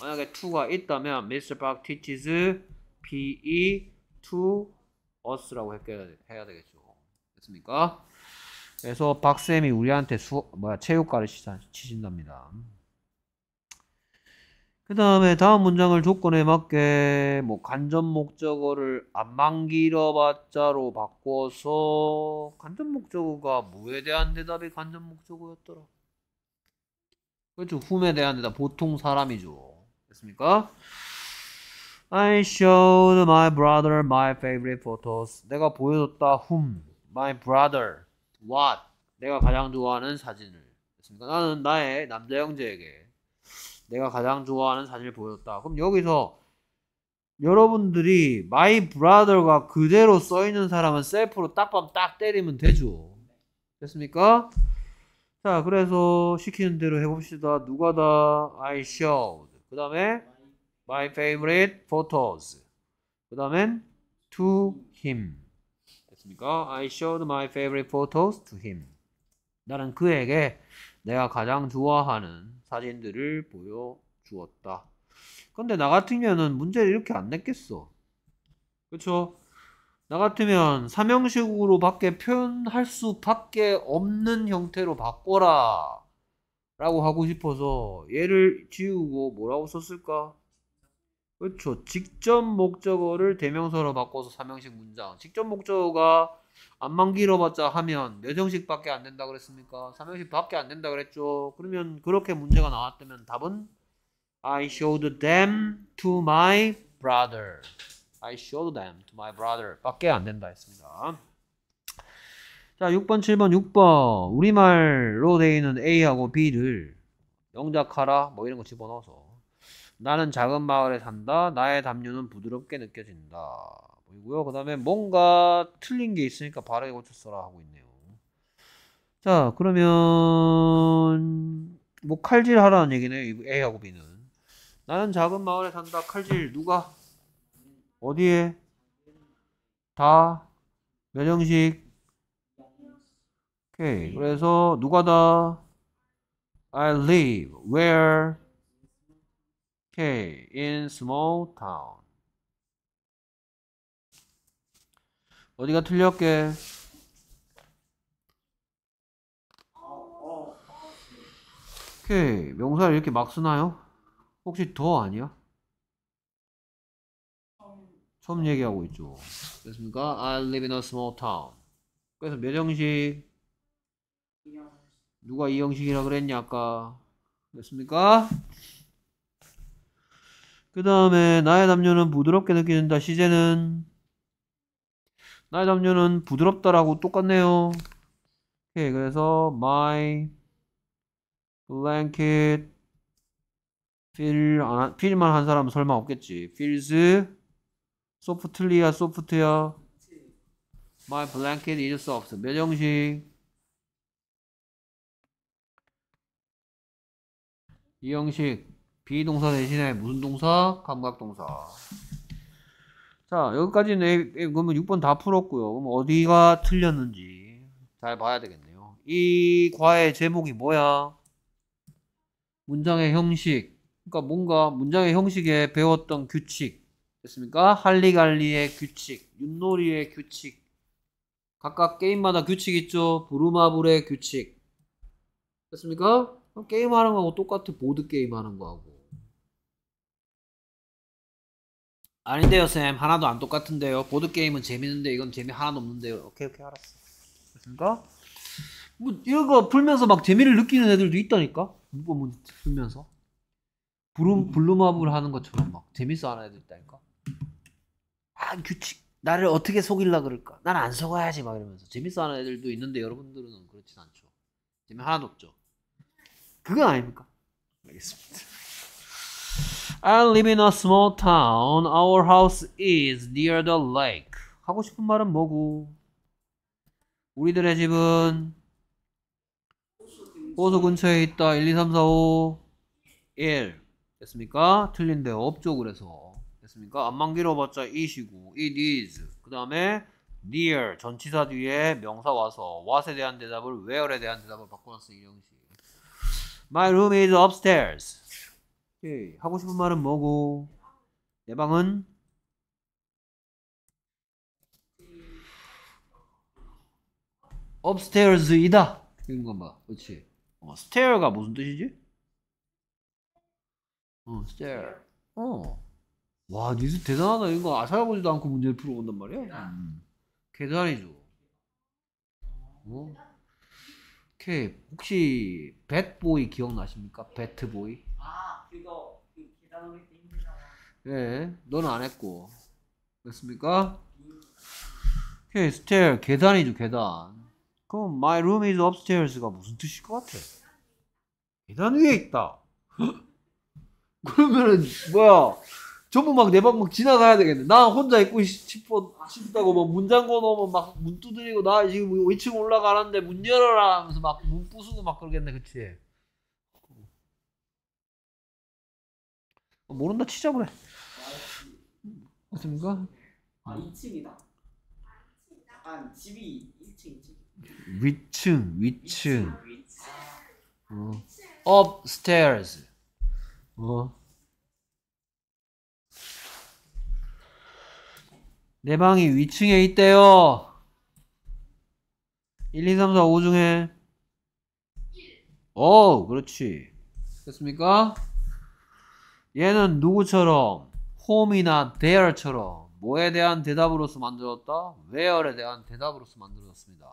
만약에 t 가 있다면 Mr. Park teaches pe to us라고 해야 되겠죠. 됐습니까? 그래서 박쌤이 우리한테 수 뭐야 체육과를 치신답니다. 그 다음에 다음 문장을 조건에 맞게 뭐 간접 목적어를 안만 길어봤자로 바꿔서 간접 목적어가 뭐에 대한 대답이 간접 목적어였더라. 그렇죠. 훔에 대한 대답 보통 사람이죠. 됐습니까? I showed my brother my favorite photos. 내가 보여줬다 whom, my brother, what. 내가 가장 좋아하는 사진을. 됐습니까? 나는 나의 남자 형제에게 내가 가장 좋아하는 사진을 보여줬다. 그럼 여기서 여러분들이 my brother가 그대로 써 있는 사람은 셀프로 딱밤 딱 때리면 되죠. 됐습니까? 자, 그래서 시키는 대로 해봅시다. 누가 다 I showed. 그 다음에 my favorite photos. 그 다음엔 to him. 됐습니까? I showed my favorite photos to him. 나는 그에게 내가 가장 좋아하는 사진들을 보여주었다. 근데 나같으면 문제를 이렇게 안 냈겠어. 그쵸? 나 같으면 삼형식으로 밖에 표현할 수 밖에 없는 형태로 바꿔라. 라고 하고 싶어서 얘를 지우고 뭐라고 썼을까? 그렇죠. 직접 목적어를 대명사로 바꿔서 삼형식 문장. 직접 목적어가 안만 길어봤자 하면 몇 네 형식밖에 안 된다 그랬습니까? 3형식밖에 안 된다 그랬죠. 그러면 그렇게 문제가 나왔다면 답은 I showed them to my brother. I showed them to my brother. 밖에 안 된다 했습니다. 자, 6번, 7번, 6번. 우리말로 되어 있는 A하고 B를 영작하라. 뭐 이런 거 집어넣어서. 나는 작은 마을에 산다. 나의 담요는 부드럽게 느껴진다. 보이고요. 그 다음에 뭔가 틀린 게 있으니까 바르게 고쳤어라 하고 있네요. 자 그러면 뭐 칼질 하라는 얘기네요. A하고 B는. 나는 작은 마을에 산다. 칼질 누가? 어디에? 다? 몇 형식? 오케이. 그래서 누가 다? I live where? 오케이. In small town. 어디가 틀렸게? 오케이. 명사를 이렇게 막 쓰나요? 혹시 더 아니야? 처음 얘기하고 있죠. 됐습니까? I live in a small town. 그래서 몇 형식? 누가 이 형식이라 그랬냐 아까 됐습니까? 그 다음에 나의 남녀는 부드럽게 느끼는다 시제는 나의 담요는 부드럽다라고 똑같네요. 오케이, 그래서 my blanket feel 안, feel만 한 사람은 설마 없겠지. feels softly야, soft야. my blanket is soft. 몇 형식? 이 형식 비동사 대신에 무슨 동사? 감각동사. 자, 여기까지는 그러면 6번 다 풀었고요. 그럼 어디가 틀렸는지 잘 봐야 되겠네요. 이 과의 제목이 뭐야? 문장의 형식. 그러니까 뭔가 문장의 형식에 배웠던 규칙. 됐습니까? 할리갈리의 규칙, 윷놀이의 규칙. 각각 게임마다 규칙 있죠? 부루마블의 규칙. 됐습니까? 게임하는 거하고 똑같아. 보드게임 하는 거하고. 아닌데요 쌤 하나도 안 똑같은데요 보드게임은 재밌는데 이건 재미 하나도 없는데요 오케이 오케이 알았어 그러니까 뭐 이런 거 풀면서 막 재미를 느끼는 애들도 있다니까 뭐, 뭐 풀면서 블룸, 블룸업을 하는 것처럼 막 재밌어 하는 애들 있다니까 아 규칙 나를 어떻게 속일라 그럴까 난 안 속아야지 막 이러면서 재밌어 하는 애들도 있는데 여러분들은 그렇진 않죠 재미 하나도 없죠 그건 아닙니까 알겠습니다 I live in a small town. Our house is near the lake. 하고 싶은 말은 뭐고? 우리들의 집은 호수 근처에 있다. 1, 2, 3, 4, 5, 1. 됐습니까? 틀린데 없죠. 그래서 됐습니까? 안만 길어봤자 이시고 it is. 그 다음에 near 전치사 뒤에 명사 와서 what에 대한 대답을 where에 대한 대답을 바꿔놨어 이형식. My room is upstairs. 오케이. 예, 하고 싶은 말은 뭐고? 내 방은 업스테어 a 이다 이런 건 봐. 그렇지. 어, s t a 가 무슨 뜻이지? 어, s t a 어. 와, 니들 대단하다. 이런 거 살아보지도 않고 문제를 풀어본단 말이야. 음. 계단이죠. 어? 오케이. 혹시 배트보이 기억나십니까? 배트보이? 아, 그거 그 계단 오를 때 힘든 상황. 예, 너는 안 했고. 됐습니까? 음. 오케이, stair 계단이죠 계단. 그럼 my room is upstairs가 무슨 뜻일 것 같아? 계단 위에 있다. 그러면은 뭐야? 전부 막 내 방 막 지나가야 되겠네. 나 혼자 있고 싶어 싶다고 막 문 잠궈 놓으면 막 문 두드리고 나 지금 2층 뭐 올라가는데 문 열어라 하면서 막 문 부수고 막 그러겠네, 그치? 모른다 치자 그래. 맞습니까? 아 2층이다. 아 집이 1층 2층 위층 위층. 어. Upstairs. 어. 내 방이 위층에 있대요. 1, 2, 3, 4, 5 중에. 오, 그렇지. 됐습니까? 얘는 누구처럼 홈이나 there처럼 뭐에 대한 대답으로서 만들었다? where에 대한 대답으로서 만들어졌습니다.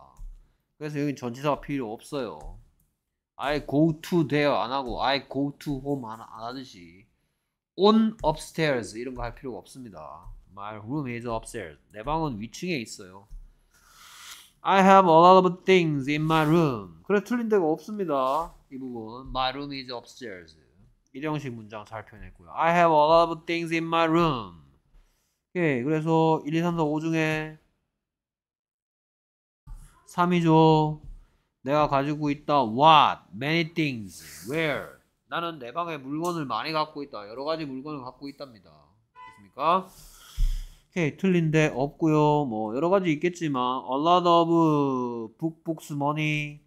그래서 여기 전치사가 필요 없어요. I go to there 안 하고 I go to home 안, 안 하듯이 on upstairs 이런 거 할 필요가 없습니다. My room is upstairs. 내 방은 위층에 있어요. I have a lot of things in my room. 그래 틀린 데가 없습니다. 이 부분. My room is upstairs. 일형식 문장 잘 표현했고요. I have a lot of things in my room. 오케이. 예, 그래서 1, 2, 3, 4, 5 중에 3이죠. 내가 가지고 있다. What? Many things. Where? 나는 내 방에 물건을 많이 갖고 있다. 여러 가지 물건을 갖고 있답니다. 됐습니까? 오케이. 예, 틀린데 없고요. 뭐 여러 가지 있겠지만 a lot of book, books, money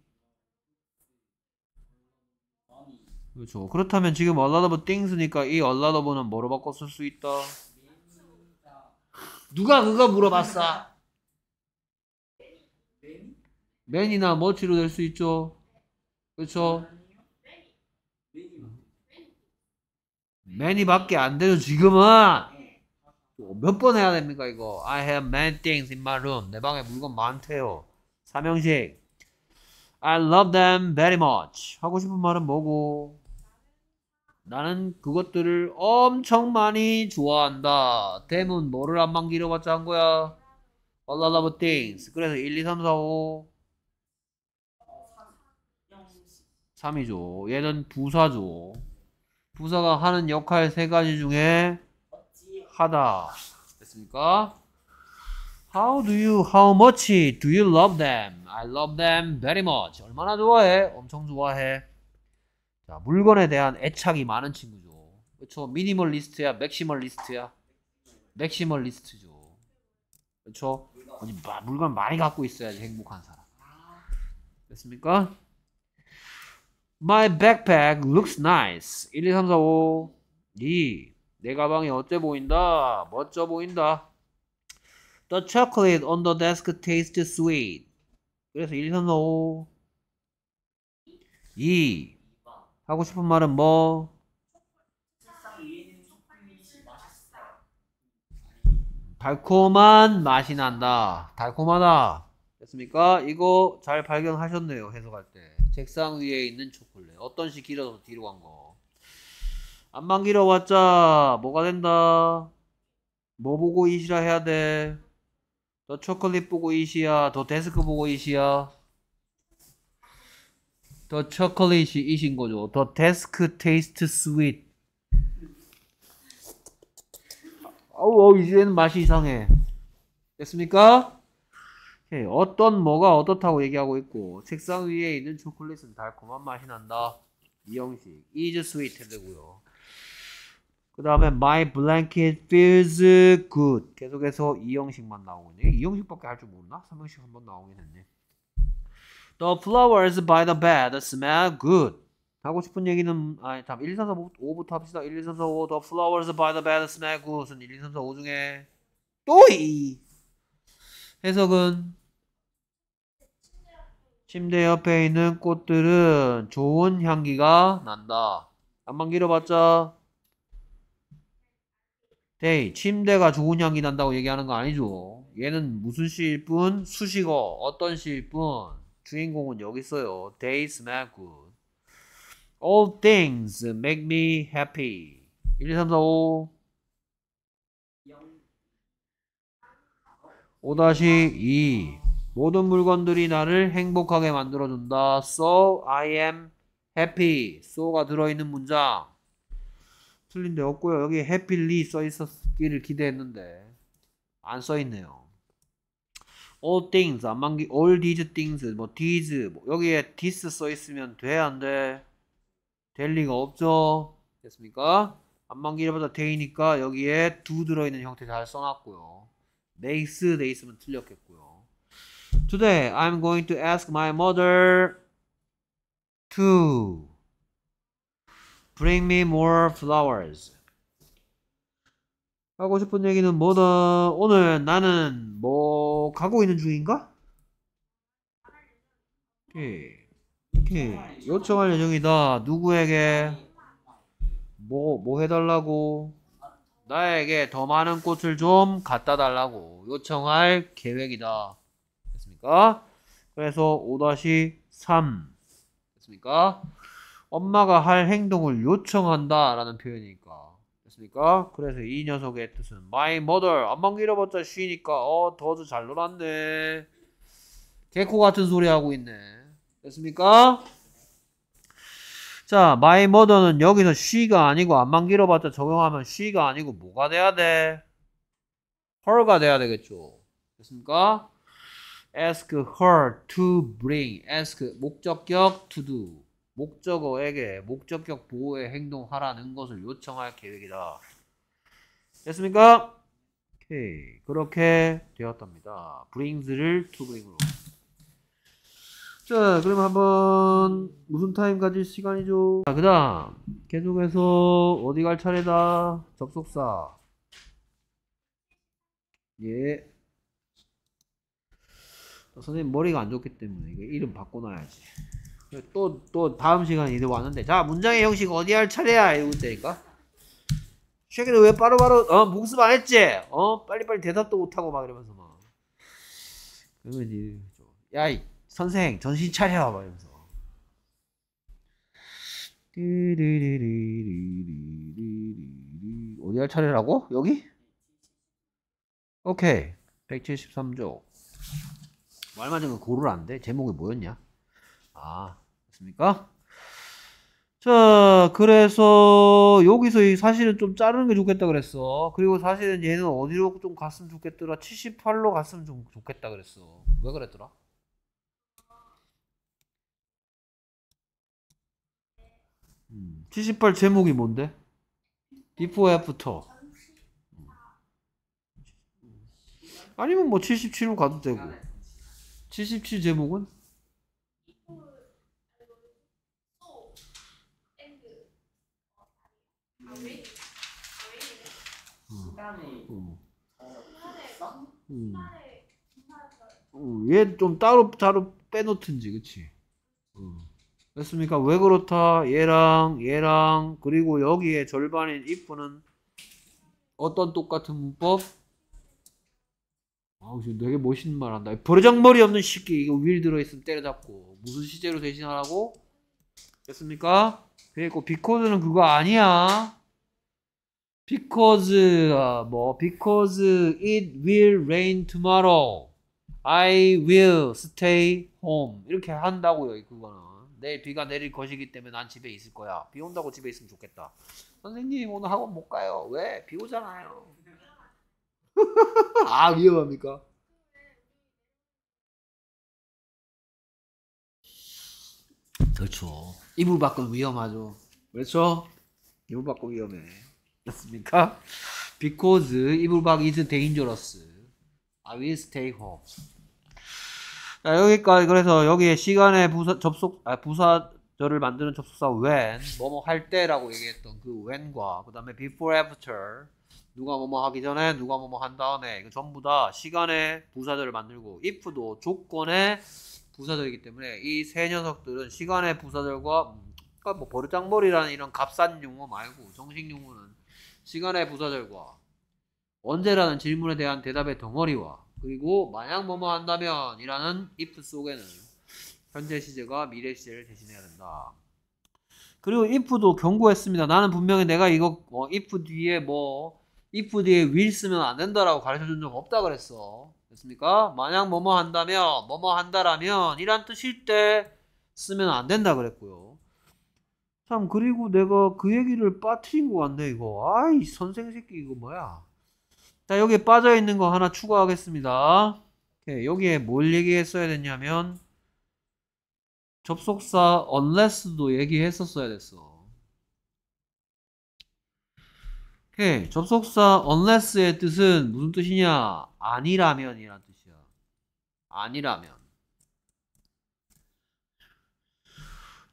그렇죠. 그렇다면 지금 a lot of things니까 이 a lot of는 뭐로 바꿔 쓸수 있다? 누가 그거 물어봤어? 맨이나 머치로 될 수 있죠. 그렇죠? 맨이밖에 안 되죠 지금은 몇 번 해야 됩니까 이거 I have many things in my room 내 방에 물건 많대요 삼형식 I love them very much 하고 싶은 말은 뭐고 나는 그것들을 엄청 많이 좋아한다. 댐은 뭐를 안 만기려봤자 한 거야? A lot of things. 그래서 1, 2, 3, 4, 5. 3이죠. 얘는 부사죠. 부사가 하는 역할 세 가지 중에 하다. 됐습니까? How do you, how much do you love them? I love them very much. 얼마나 좋아해? 엄청 좋아해. 자, 물건에 대한 애착이 많은 친구죠. 그렇죠? 미니멀리스트야, 맥시멀리스트야. 맥시멀리스트죠. 그렇죠? 물건 많이 갖고 있어야지 행복한 사람. 됐습니까? My backpack looks nice. 1, 2, 3, 4, 5. 2. 내 가방이 어때 보인다? 멋져 보인다. The chocolate on the desk tastes sweet. 그래서 1, 2, 3, 4, 5. 2. 하고 싶은 말은 뭐? 달콤한 맛이 난다. 달콤하다. 됐습니까? 이거 잘 발견하셨네요. 해석할 때. 책상 위에 있는 초콜릿. 어떤 식 길어서 뒤로 간 거. 안만 길어왔자 뭐가 된다? 뭐 보고 이시라 해야 돼? 너 초콜릿 보고 이시야. 너 데스크 보고 이시야. 더 초콜릿이 이신 거죠. 더 데스크 테이스트 스윗. 어우, 이제는 맛이 이상해. 됐습니까? 오케이. 어떤 뭐가 어떻다고 얘기하고 있고 책상 위에 있는 초콜릿은 달콤한 맛이 난다. 이 형식. is sweet 되고요. 그 다음에 my blanket feels good 계속해서 이 형식만 나오고 있네. 이 형식밖에 할줄 모르나? 3형식 한번 나오긴 했네. The flowers by the bed smell good. 하고 싶은 얘기는 아니 참 1, 2, 3, 4, 5부터 합시다. 1, 2, 3, 4, 5 The flowers by the bed smell good. 1, 2, 3, 4, 5 중에 또이 해석은 침대 옆에 있는 꽃들은 좋은 향기가 난다. 한번 길어봤자 데이 침대가 좋은 향기 난다고 얘기하는 거 아니죠. 얘는 무슨 시일 뿐? 수식어 어떤 시일 뿐? 주인공은 여기 있어요. Days not good. All things make me happy. 1, 2, 3, 4, 5. 5-2 모든 물건들이 나를 행복하게 만들어준다. So I am happy. so가 들어있는 문장. 틀린 데 없고요. 여기 happily 써있었기를 기대했는데 안 써있네요. all things 안만 기 all these things 뭐 these 뭐 여기에 this 써 있으면 돼 안 돼? 될 리가 없죠. 됐습니까? 안만기 1보다 되니까 여기에 d 들어있는 형태 잘 써놨고요. makes 돼 있으면 틀렸겠고요. Today I'm going to ask my mother to bring me more flowers. 하고 싶은 얘기는 뭐다? 오늘 나는 뭐 가고 있는 중인가? 오케이. 오케이. 요청할 예정이다. 누구에게? 뭐, 뭐 해달라고? 나에게 더 많은 꽃을 좀 갖다 달라고 요청할 계획이다. 됐습니까? 그래서 5-3. 됐습니까? 엄마가 할 행동을 요청한다 라는 표현이니까. 됐습니까? 그래서 이 녀석의 뜻은 My mother 안만 길어봤자 쉬니까 어 더즈 잘 놀았네 개코 같은 소리 하고 있네 됐습니까? 자 My mother는 여기서 쉬가 아니고 안만 길어봤자 적용하면 쉬가 아니고 뭐가 돼야 돼? her가 돼야 되겠죠 됐습니까? ask her to bring ask 목적격 to do 목적어에게 목적격 보호의 행동하라는 것을 요청할 계획이다. 됐습니까? 오케이. 그렇게 되었답니다. brings를 to bring으로. 자, 그럼 한번 무슨 타임까지 시간이죠? 자, 그 다음 계속해서 어디 갈 차례다? 접속사. 예. 선생님 머리가 안 좋기 때문에 이거 이름 바꿔놔야지. 또, 또 다음 시간에 이제 왔는데. 자, 문장의 형식 어디 할 차례야? 이러고 있다니까. 최근에 왜 바로바로, 바로, 어, 복습 안 했지? 어, 빨리빨리 대답도 못하고 막 이러면서 막. 그러면 이제, 야, 이, 선생, 정신 차려! 막 이러면서. 어디 할 차례라고? 여기? 오케이. 173조. 말 맞은 거 고를 안 돼? 제목이 뭐였냐? 아, 않습니까? 자, 그래서 여기서 이 사실은 좀 자르는 게 좋겠다 그랬어. 그리고 사실은 얘는 어디로 좀 갔으면 좋겠더라. 78로 갔으면 좀 좋겠다 그랬어. 왜 그랬더라? 78 음, 제목이 뭔데? before after. 아니면 뭐 77로 가도 되고. 77 제목은? 식당 음. 음. 음 좀 따로 따로 빼놓든지 그치 음. 됐습니까? 왜 그렇다? 얘랑 얘랑 그리고 여기에 절반인 if는 어떤 똑같은 문법? 아우 지금 되게 멋있는 말 한다 버르장머리 없는 시끼 이거 윌 들어있으면 때려잡고 무슨 시제로 대신하라고? 됐습니까? 그리고 비코드는 그거 아니야 because uh, 뭐 because it will rain tomorrow. I will stay home. 이렇게 한다고요. 그거는 내일 비가 내릴 것이기 때문에 난 집에 있을 거야. 비 온다고 집에 있으면 좋겠다. 선생님 오늘 학원 못 가요. 왜? 비 오잖아요. 아 위험합니까? 그렇죠. 이불 밖은 위험하죠. 그렇죠? 이불 밖은 위험해. 됐습니까? Because 이불박 is dangerous. I will stay home. 자, 여기까지 그래서 여기에 시간의 부사 접속 아, 부사절을 만드는 접속사 when 뭐뭐 할 때라고 얘기했던 그 when과 그다음에 before after 누가 뭐뭐 하기 전에 누가 뭐뭐 한 다음에 이거 전부 다 시간의 부사절을 만들고 if도 조건의 부사절이기 때문에 이 세 녀석들은 시간의 부사절과 그러니까 뭐 버릇장머리라는 이런 값싼 용어 말고 정식 용어는 시간의 부사절과 언제라는 질문에 대한 대답의 덩어리와 그리고 만약 뭐뭐 한다면 이라는 if 속에는 현재 시제가 미래 시제를 대신해야 된다. 그리고 if도 경고했습니다. 나는 분명히 내가 이거 뭐 if 뒤에 뭐 if 뒤에 will 쓰면 안 된다라고 가르쳐 준 적 없다 그랬어. 됐습니까? 만약 뭐뭐 한다면 뭐뭐 한다라면 이란 뜻일 때 쓰면 안 된다 그랬고요. 참 그리고 내가 그 얘기를 빠트린 것 같네 이거 아이 선생 새끼 이거 뭐야 자 여기에 빠져있는 거 하나 추가하겠습니다 오 여기에 뭘 얘기했어야 됐냐면 접속사 unless도 얘기했었어야 됐어 오케이 접속사 unless의 뜻은 무슨 뜻이냐 아니라면이란 뜻이야 아니라면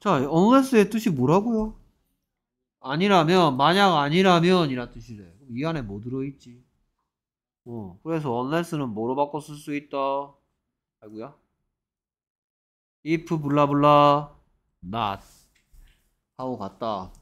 자, unless의 뜻이 뭐라고요? 아니라면, 만약 아니라면 이란 뜻이래. 요이 안에 뭐 들어있지? 어, 그래서 unless는 뭐로 바꿔 쓸 수 있다? 아이구야 if 블라블라 not 하고 갔다.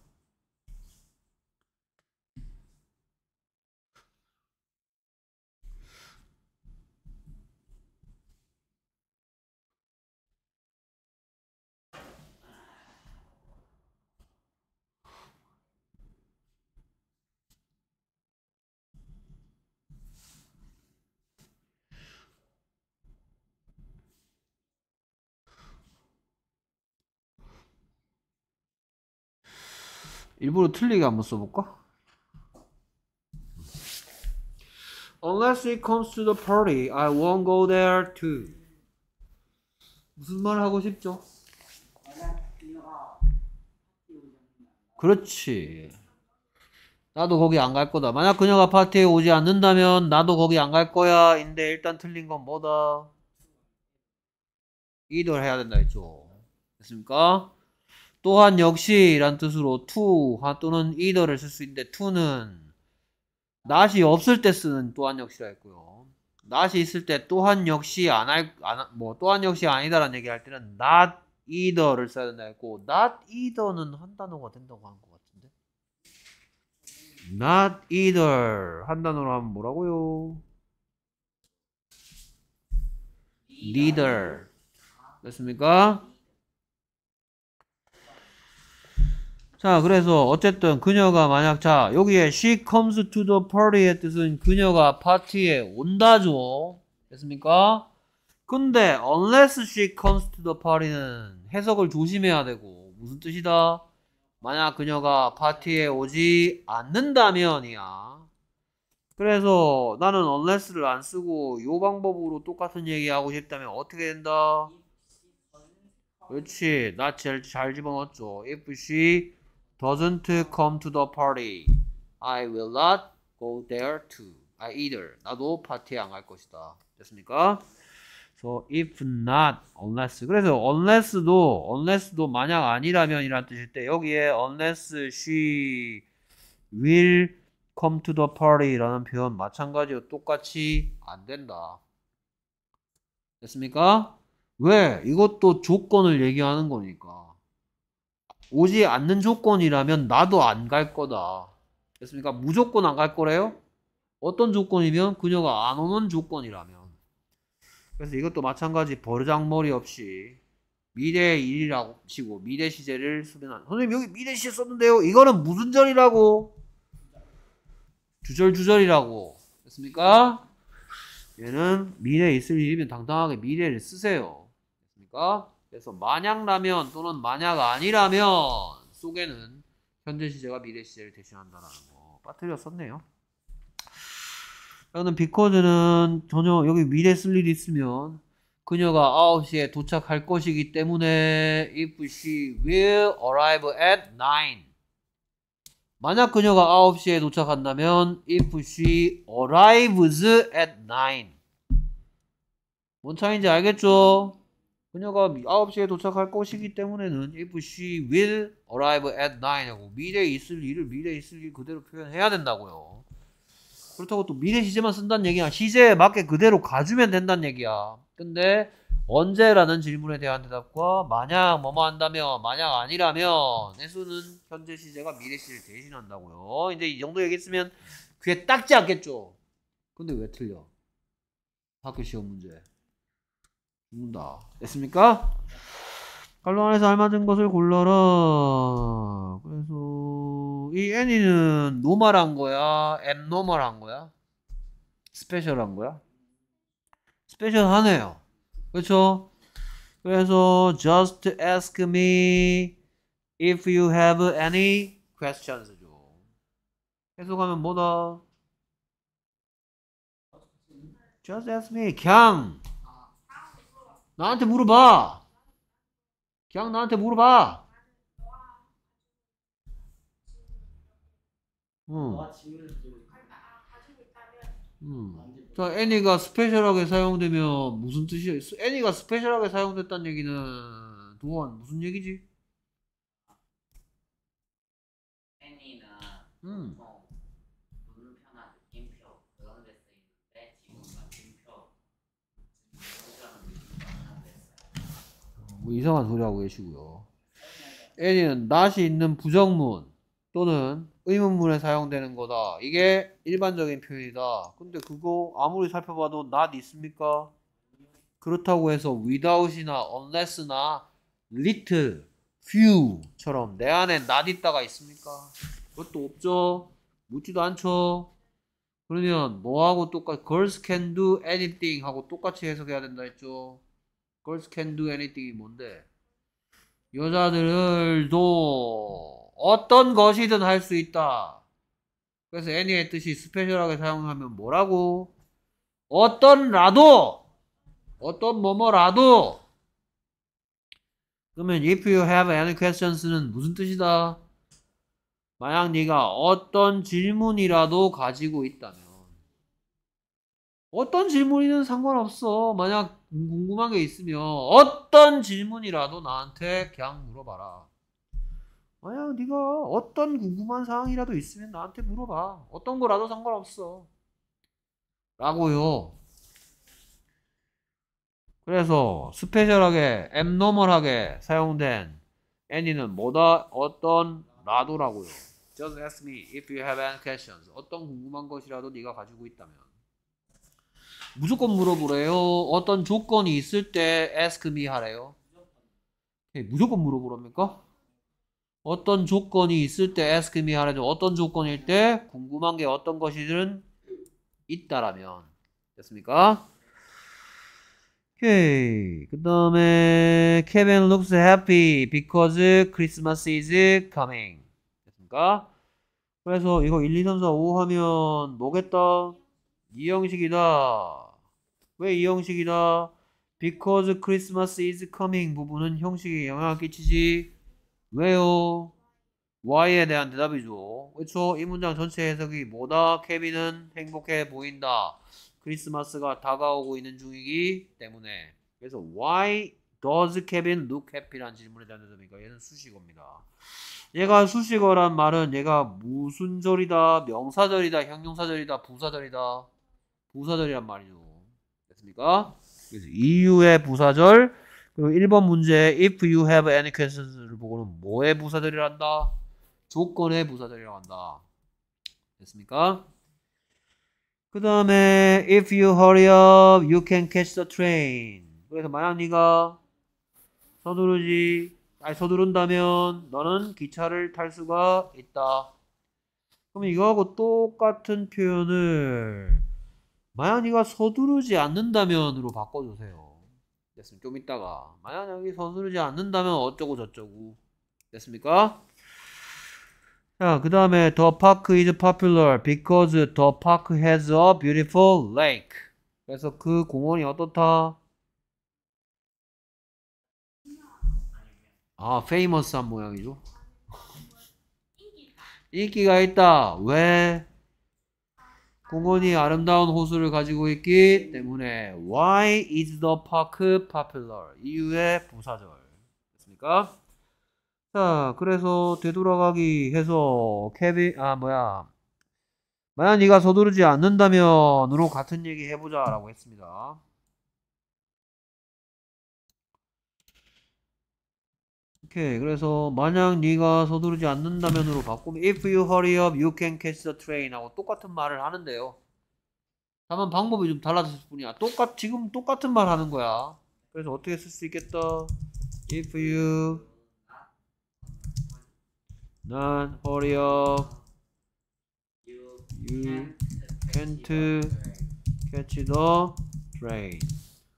일부러 틀리게 한 번 써볼까? Unless he comes to the party, I won't go there too. 무슨 말 하고 싶죠? 그렇지. 나도 거기 안 갈 거다. 만약 그녀가 파티에 오지 않는다면 나도 거기 안 갈 거야. 인데 일단 틀린 건 뭐다? 이들 해야 된다 했죠. 됐습니까? 또한 역시 라는 뜻으로 to 또는 either를 쓸 수 있는데 to는 낫이 없을 때 쓰는 또한 역시라 했고요. 낫이 있을 때 또한 역시 안 할, 안, 뭐 또한 역시 아니다라는 얘기할 때는 not either를 써야 된다 했고 not either는 한 단어가 된다고 한 것 같은데 not either 한 단어로 하면 뭐라고요? n e i t e r 됐습니까? 자, 그래서 어쨌든 그녀가 만약 자, 여기에 she comes to the party의 뜻은 그녀가 파티에 온다죠. 됐습니까? 근데 unless she comes to the party는 해석을 조심해야 되고 무슨 뜻이다? 만약 그녀가 파티에 오지 않는다면이야. 그래서 나는 unless를 안 쓰고 요 방법으로 똑같은 얘기하고 싶다면 어떻게 된다? 그렇지. 나 제일 잘 집어넣었죠. if she doesn't come to the party. I will not go there too. I either. 나도 파티에 안 갈 것이다. 됐습니까? So if not, unless. 그래서 unless도 unless도 만약 아니라면이란 뜻일 때 여기에 unless she will come to the party라는 표현 마찬가지로 똑같이 안 된다. 됐습니까? 왜? 이것도 조건을 얘기하는 거니까. 오지 않는 조건이라면 나도 안 갈 거다. 됐습니까? 무조건 안 갈 거래요? 어떤 조건이면 그녀가 안 오는 조건이라면. 그래서 이것도 마찬가지 버르장머리 없이 미래의 일이라고 치고 미래 시제를 수변한 선생님 여기 미래 시제 썼는데요. 이거는 무슨 절이라고? 주절주절이라고. 됐습니까? 얘는 미래에 있을 일이면 당당하게 미래를 쓰세요. 됐습니까? 그래서 만약라면 또는 만약 아니라면 속에는 현재 시제가 미래 시제를 대신한다라는 거 빠뜨렸었네요. 그러면 비코즈는 전혀 여기 미래 쓸 일이 있으면 그녀가 9시에 도착할 것이기 때문에 if she will arrive at 9 만약 그녀가 9시에 도착한다면 if she arrives at 9뭔 차이인지 알겠죠? 그녀가 9시에 도착할 것이기 때문에는 if she will arrive at 9 하고 미래에 있을 일을 미래에 있을 일 그대로 표현해야 된다고요. 그렇다고 또 미래 시제만 쓴다는 얘기야. 시제에 맞게 그대로 가주면 된다는 얘기야. 근데 언제라는 질문에 대한 대답과 만약 뭐뭐 한다면 만약 아니라면 내수는 현재 시제가 미래 시제를 대신한다고요. 이제 이 정도 얘기했으면 귀에 딱지 않겠죠. 근데 왜 틀려? 학교 시험 문제. 묻는다. 됐습니까? 갈로 안에서 알맞은 것을 골라라. 그래서 이 애니는 노멀한 거야? 엠노멀한 거야? 스페셜한 거야? 스페셜하네요. 그렇죠? 그래서 just ask me if you have any questions죠. 계속하면 뭐다? just ask me 그냥 나한테 물어봐. 그냥 나한테 물어봐. 음. 음. 자, 애니가 스페셜하게 사용되면 무슨 뜻이야? 애니가 스페셜하게 사용됐다는 얘기는 도안 무슨 얘기지? 애니나 음. 뭐뭐 이상한 소리 하고 계시고요. n은 n o 이 있는 부정문 또는 의문문에 사용되는 거다. 이게 일반적인 표현이다. 근데 그거 아무리 살펴봐도 낫 있습니까? 그렇다고 해서 without이나 unless나 little, few처럼 내 안에 낫 있다가 있습니까? 그것도 없죠. 묻지도 않죠. 그러면 뭐하고 똑같이 girls can do anything 하고 똑같이 해석해야 된다 했죠. girls can do anything이 뭔데? 여자들도 어떤 것이든 할 수 있다. 그래서 any의 뜻이 스페셜하게 사용하면 뭐라고? 어떤라도 어떤 뭐뭐라도 그러면 if you have any questions는 무슨 뜻이다? 만약 네가 어떤 질문이라도 가지고 있다면 어떤 질문이든 상관없어. 만약 궁금한 게 있으면 어떤 질문이라도 나한테 그냥 물어봐라. 아야, 네가 어떤 궁금한 사항이라도 있으면 나한테 물어봐. 어떤 거라도 상관없어. 라고요. 그래서 스페셜하게 앱노멀하게 사용된 애니는 뭐다 어떤 라도라고요. Just ask me if you have any questions. 어떤 궁금한 것이라도 네가 가지고 있다면. 무조건 물어보래요. 어떤 조건이 있을 때 ask me 하래요. 네, 무조건 물어보랍니까? 어떤 조건이 있을 때 ask me 하래죠. 어떤 조건일 때 궁금한 게 어떤 것이든 있다라면 됐습니까? 오케이. 그 다음에 Kevin looks happy because Christmas is coming. 됐습니까? 그래서 이거 1, 2, 3, 4, 5 하면 뭐겠다? 이 형식이다. 왜이 형식이다? Because Christmas is coming 부분은 형식에 영향을 끼치지 왜요? why에 대한 대답이죠. 그렇죠? 이 문장 전체 해석이 뭐다? 케빈은 행복해 보인다. 크리스마스가 다가오고 있는 중이기 때문에 그래서 why does Kevin look happy라는 질문에 대한 대답이니까 얘는 수식어입니다. 얘가 수식어란 말은 얘가 무슨 절이다, 명사절이다, 형용사절이다, 부사절이다, 부사절이란 말이죠. 됐습니까? 그래서 이유의 e 부사절 그리고 1번 문제 if you have any questions를 보고는 뭐의 부사절이라 한다? 조건의 부사절이라고 한다. 됐습니까? 그 다음에 if you hurry up you can catch the train 그래서 만약 네가 서두르지 아니 서두른다면 너는 기차를 탈 수가 있다. 그럼 이거하고 똑같은 표현을 마연이가 서두르지 않는다면으로 바꿔주세요. 됐습니면좀 이따가 마연이 서두르지 않는다면 어쩌고 저쩌고 됐습니까? 자, 그 다음에 The park is popular because the park has a beautiful lake. 그래서 그 공원이 어떻다? 아, famous한 모양이죠. 인기가 있다. 왜? 공원이 아름다운 호수를 가지고 있기 때문에 Why is the park popular? 이유의 부사절 됐습니까? 자 그래서 되돌아가기 해서 케빈 아 뭐야 만약 네가 서두르지 않는다면으로 같은 얘기 해보자 라고 했습니다 오케이 그래서 만약 네가 서두르지 않는다면으로 바꾸면 If you hurry up, you can catch the train 하고 똑같은 말을 하는데요 다만 방법이 좀 달라졌을 뿐이야 똑같 지금 똑같은 말 하는 거야 그래서 어떻게 쓸 수 있겠다 If you not hurry up You can't catch the train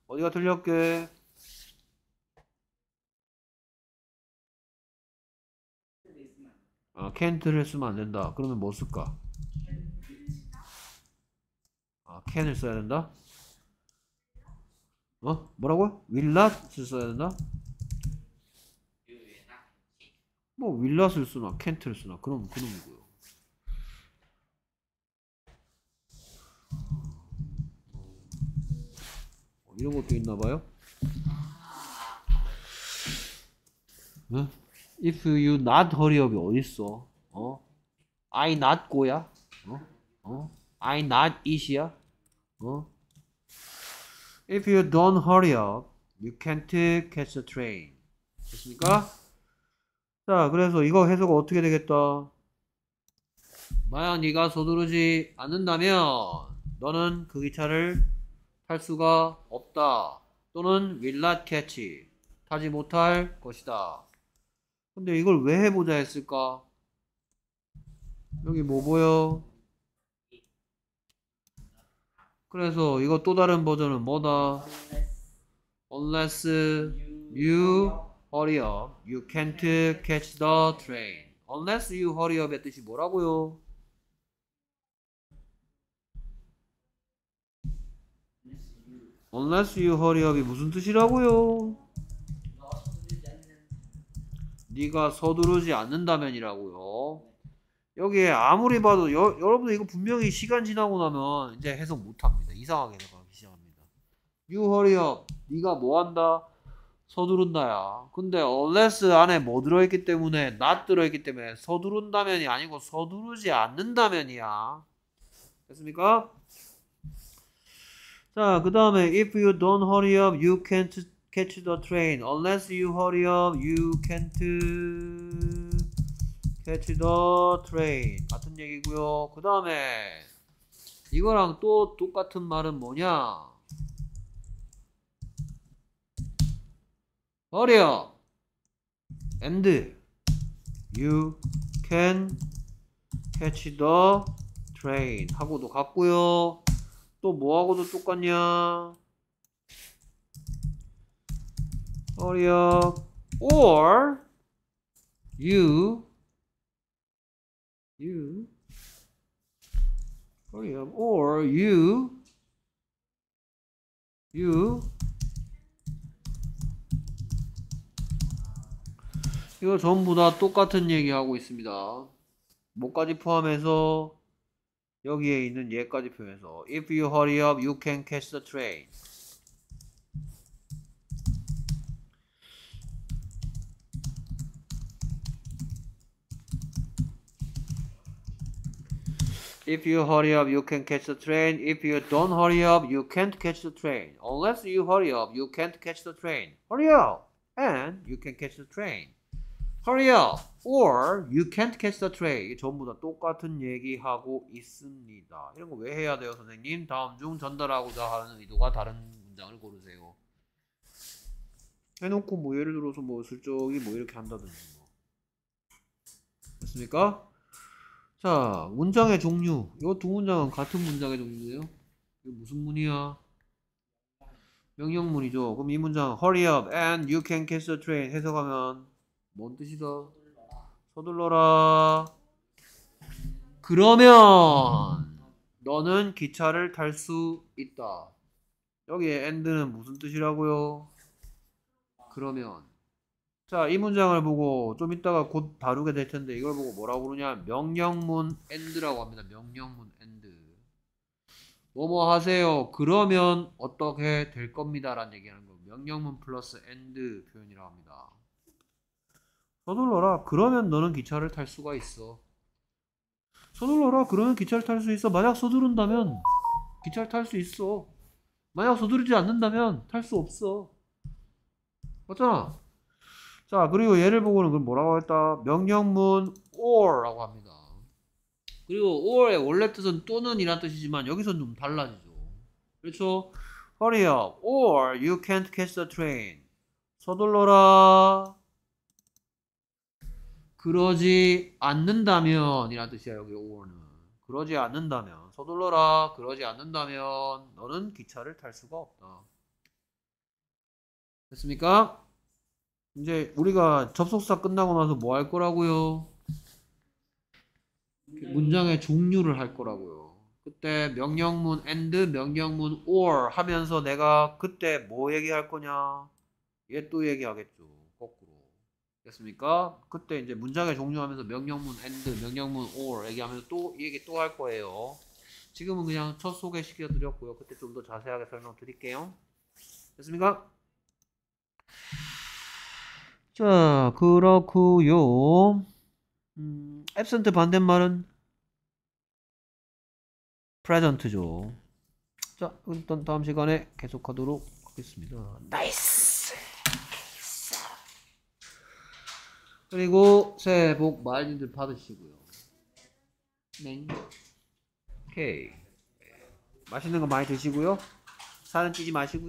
어디가 틀렸게 아, 어, can't를 쓰면 안 된다. 그러면 뭐 쓸까? 아, can을 써야 된다? 어? 뭐라고? will not을 써야 된다? 뭐 will not을 쓰나 can't를 쓰나 그럼 그놈이고요. 어, 이런 것도 있나 봐요? 응? if you not hurry up이 어딨어? 어? I not go야? 어? 어? I not it이야? 어? If you don't hurry up, you can't catch the train. 됐습니까? 자, 그래서 이거 해석 어떻게 되겠다? 만약 네가 서두르지 않는다면 너는 그 기차를 탈 수가 없다. 또는 will not catch. 타지 못할 것이다. 근데 이걸 왜 해보자 했을까? 여기 뭐 보여? 그래서 이거 또 다른 버전은 뭐다? Unless you hurry up, you can't catch the train. Unless you hurry up의 뜻이 뭐라고요? Unless you hurry up이 무슨 뜻이라고요? 네가 서두르지 않는다면이라고요. 여기에 아무리 봐도 여, 러분들 이거 분명히 시간 지나고 나면 이제 해석 못합니다. 이상하게 해석하기 시작합니다. You hurry up. 네가 뭐한다? 서두른다야. 근데 unless 안에 뭐 들어있기 때문에 not 들어있기 때문에 서두른다면이 아니고 서두르지 않는다면이야. 됐습니까? 자, 그 다음에 if you don't hurry up, you can't catch the train. Unless you hurry up, you can't catch the train. 같은 얘기고요. 그 다음에 이거랑 또 똑같은 말은 뭐냐? 어려 and you can catch the train 하고도 같고요. 또 뭐하고도 똑같냐? 어려 or you you 어려 or you you 이거 전부 다 똑같은 얘기하고 있습니다. 뭐까지 포함해서 여기에 있는 얘까지 표현해서 If you hurry up, you can catch the train. If you hurry up, you can catch the train. If you don't hurry up, you can't catch the train. Unless you hurry up, you can't catch the train. Hurry up, and you can catch the train. Hurry up, or you can't catch the train. 전부 다 똑같은 얘기하고 있습니다. 이런 거 왜 해야 돼요, 선생님? 다음 중 전달하고자 하는 의도가 다른 문장을 고르세요. 해놓고 뭐 예를 들어서 뭐 슬쩍이 뭐 이렇게 한다든지 뭐. 맞습니까? 자, 문장의 종류. 이 두 문장은 같은 문장의 종류예요. 이거 무슨 문이야? 명령문이죠. 그럼 이 문장 hurry up and you can catch the train 해석하면 뭔 뜻이다? 서둘러라. 그러면 너는 기차를 탈 수 있다. 여기에 and는 무슨 뜻이라고요? 그러면 자, 이 문장을 보고 좀 이따가 곧 다루게 될 텐데 이걸 보고 뭐라고 그러냐 명령문 end라고 합니다. 명령문 end. 뭐뭐 하세요. 그러면 어떻게 될 겁니다라는 얘기하는 거. 명령문 플러스 end 표현이라고 합니다. 서둘러라. 그러면 너는 기차를 탈 수가 있어. 서둘러라. 그러면 기차를 탈 수 있어. 만약 서두른다면 기차를 탈 수 있어. 만약 서두르지 않는다면 탈 수 없어. 맞잖아. 자, 그리고 얘를 보고는 그럼 뭐라고 했다? 명령문 or라고 합니다. 그리고 or의 원래 뜻은 또는이란 뜻이지만 여기서는 좀 달라지죠. 그렇죠? Hurry up, or you can't catch the train. 서둘러라. 그러지 않는다면 이란 뜻이야 여기 or는. 그러지 않는다면 서둘러라. 그러지 않는다면 너는 기차를 탈 수가 없다. 됐습니까? 이제 우리가 접속사 끝나고 나서 뭐 할 거라고요? 그 네. 문장의 종류를 할 거라고요. 그때 명령문 and, 명령문 or 하면서 내가 그때 뭐 얘기할 거냐? 얘 또 얘기하겠죠. 거꾸로. 됐습니까? 그때 이제 문장의 종류하면서 명령문 and, 명령문 or 얘기하면서 또 얘기 또 할 거예요. 지금은 그냥 첫 소개시켜 드렸고요. 그때 좀 더 자세하게 설명 드릴게요. 됐습니까? 자, 그렇구요. 음, absent 반대말은 present죠. 자, 일단 다음 시간에 계속하도록 하겠습니다. 나이스! 그리고 새해 복 많이들 받으시고요. 네. 오케이. 맛있는 거 많이 드시고요. 살은 찌지 마시고요.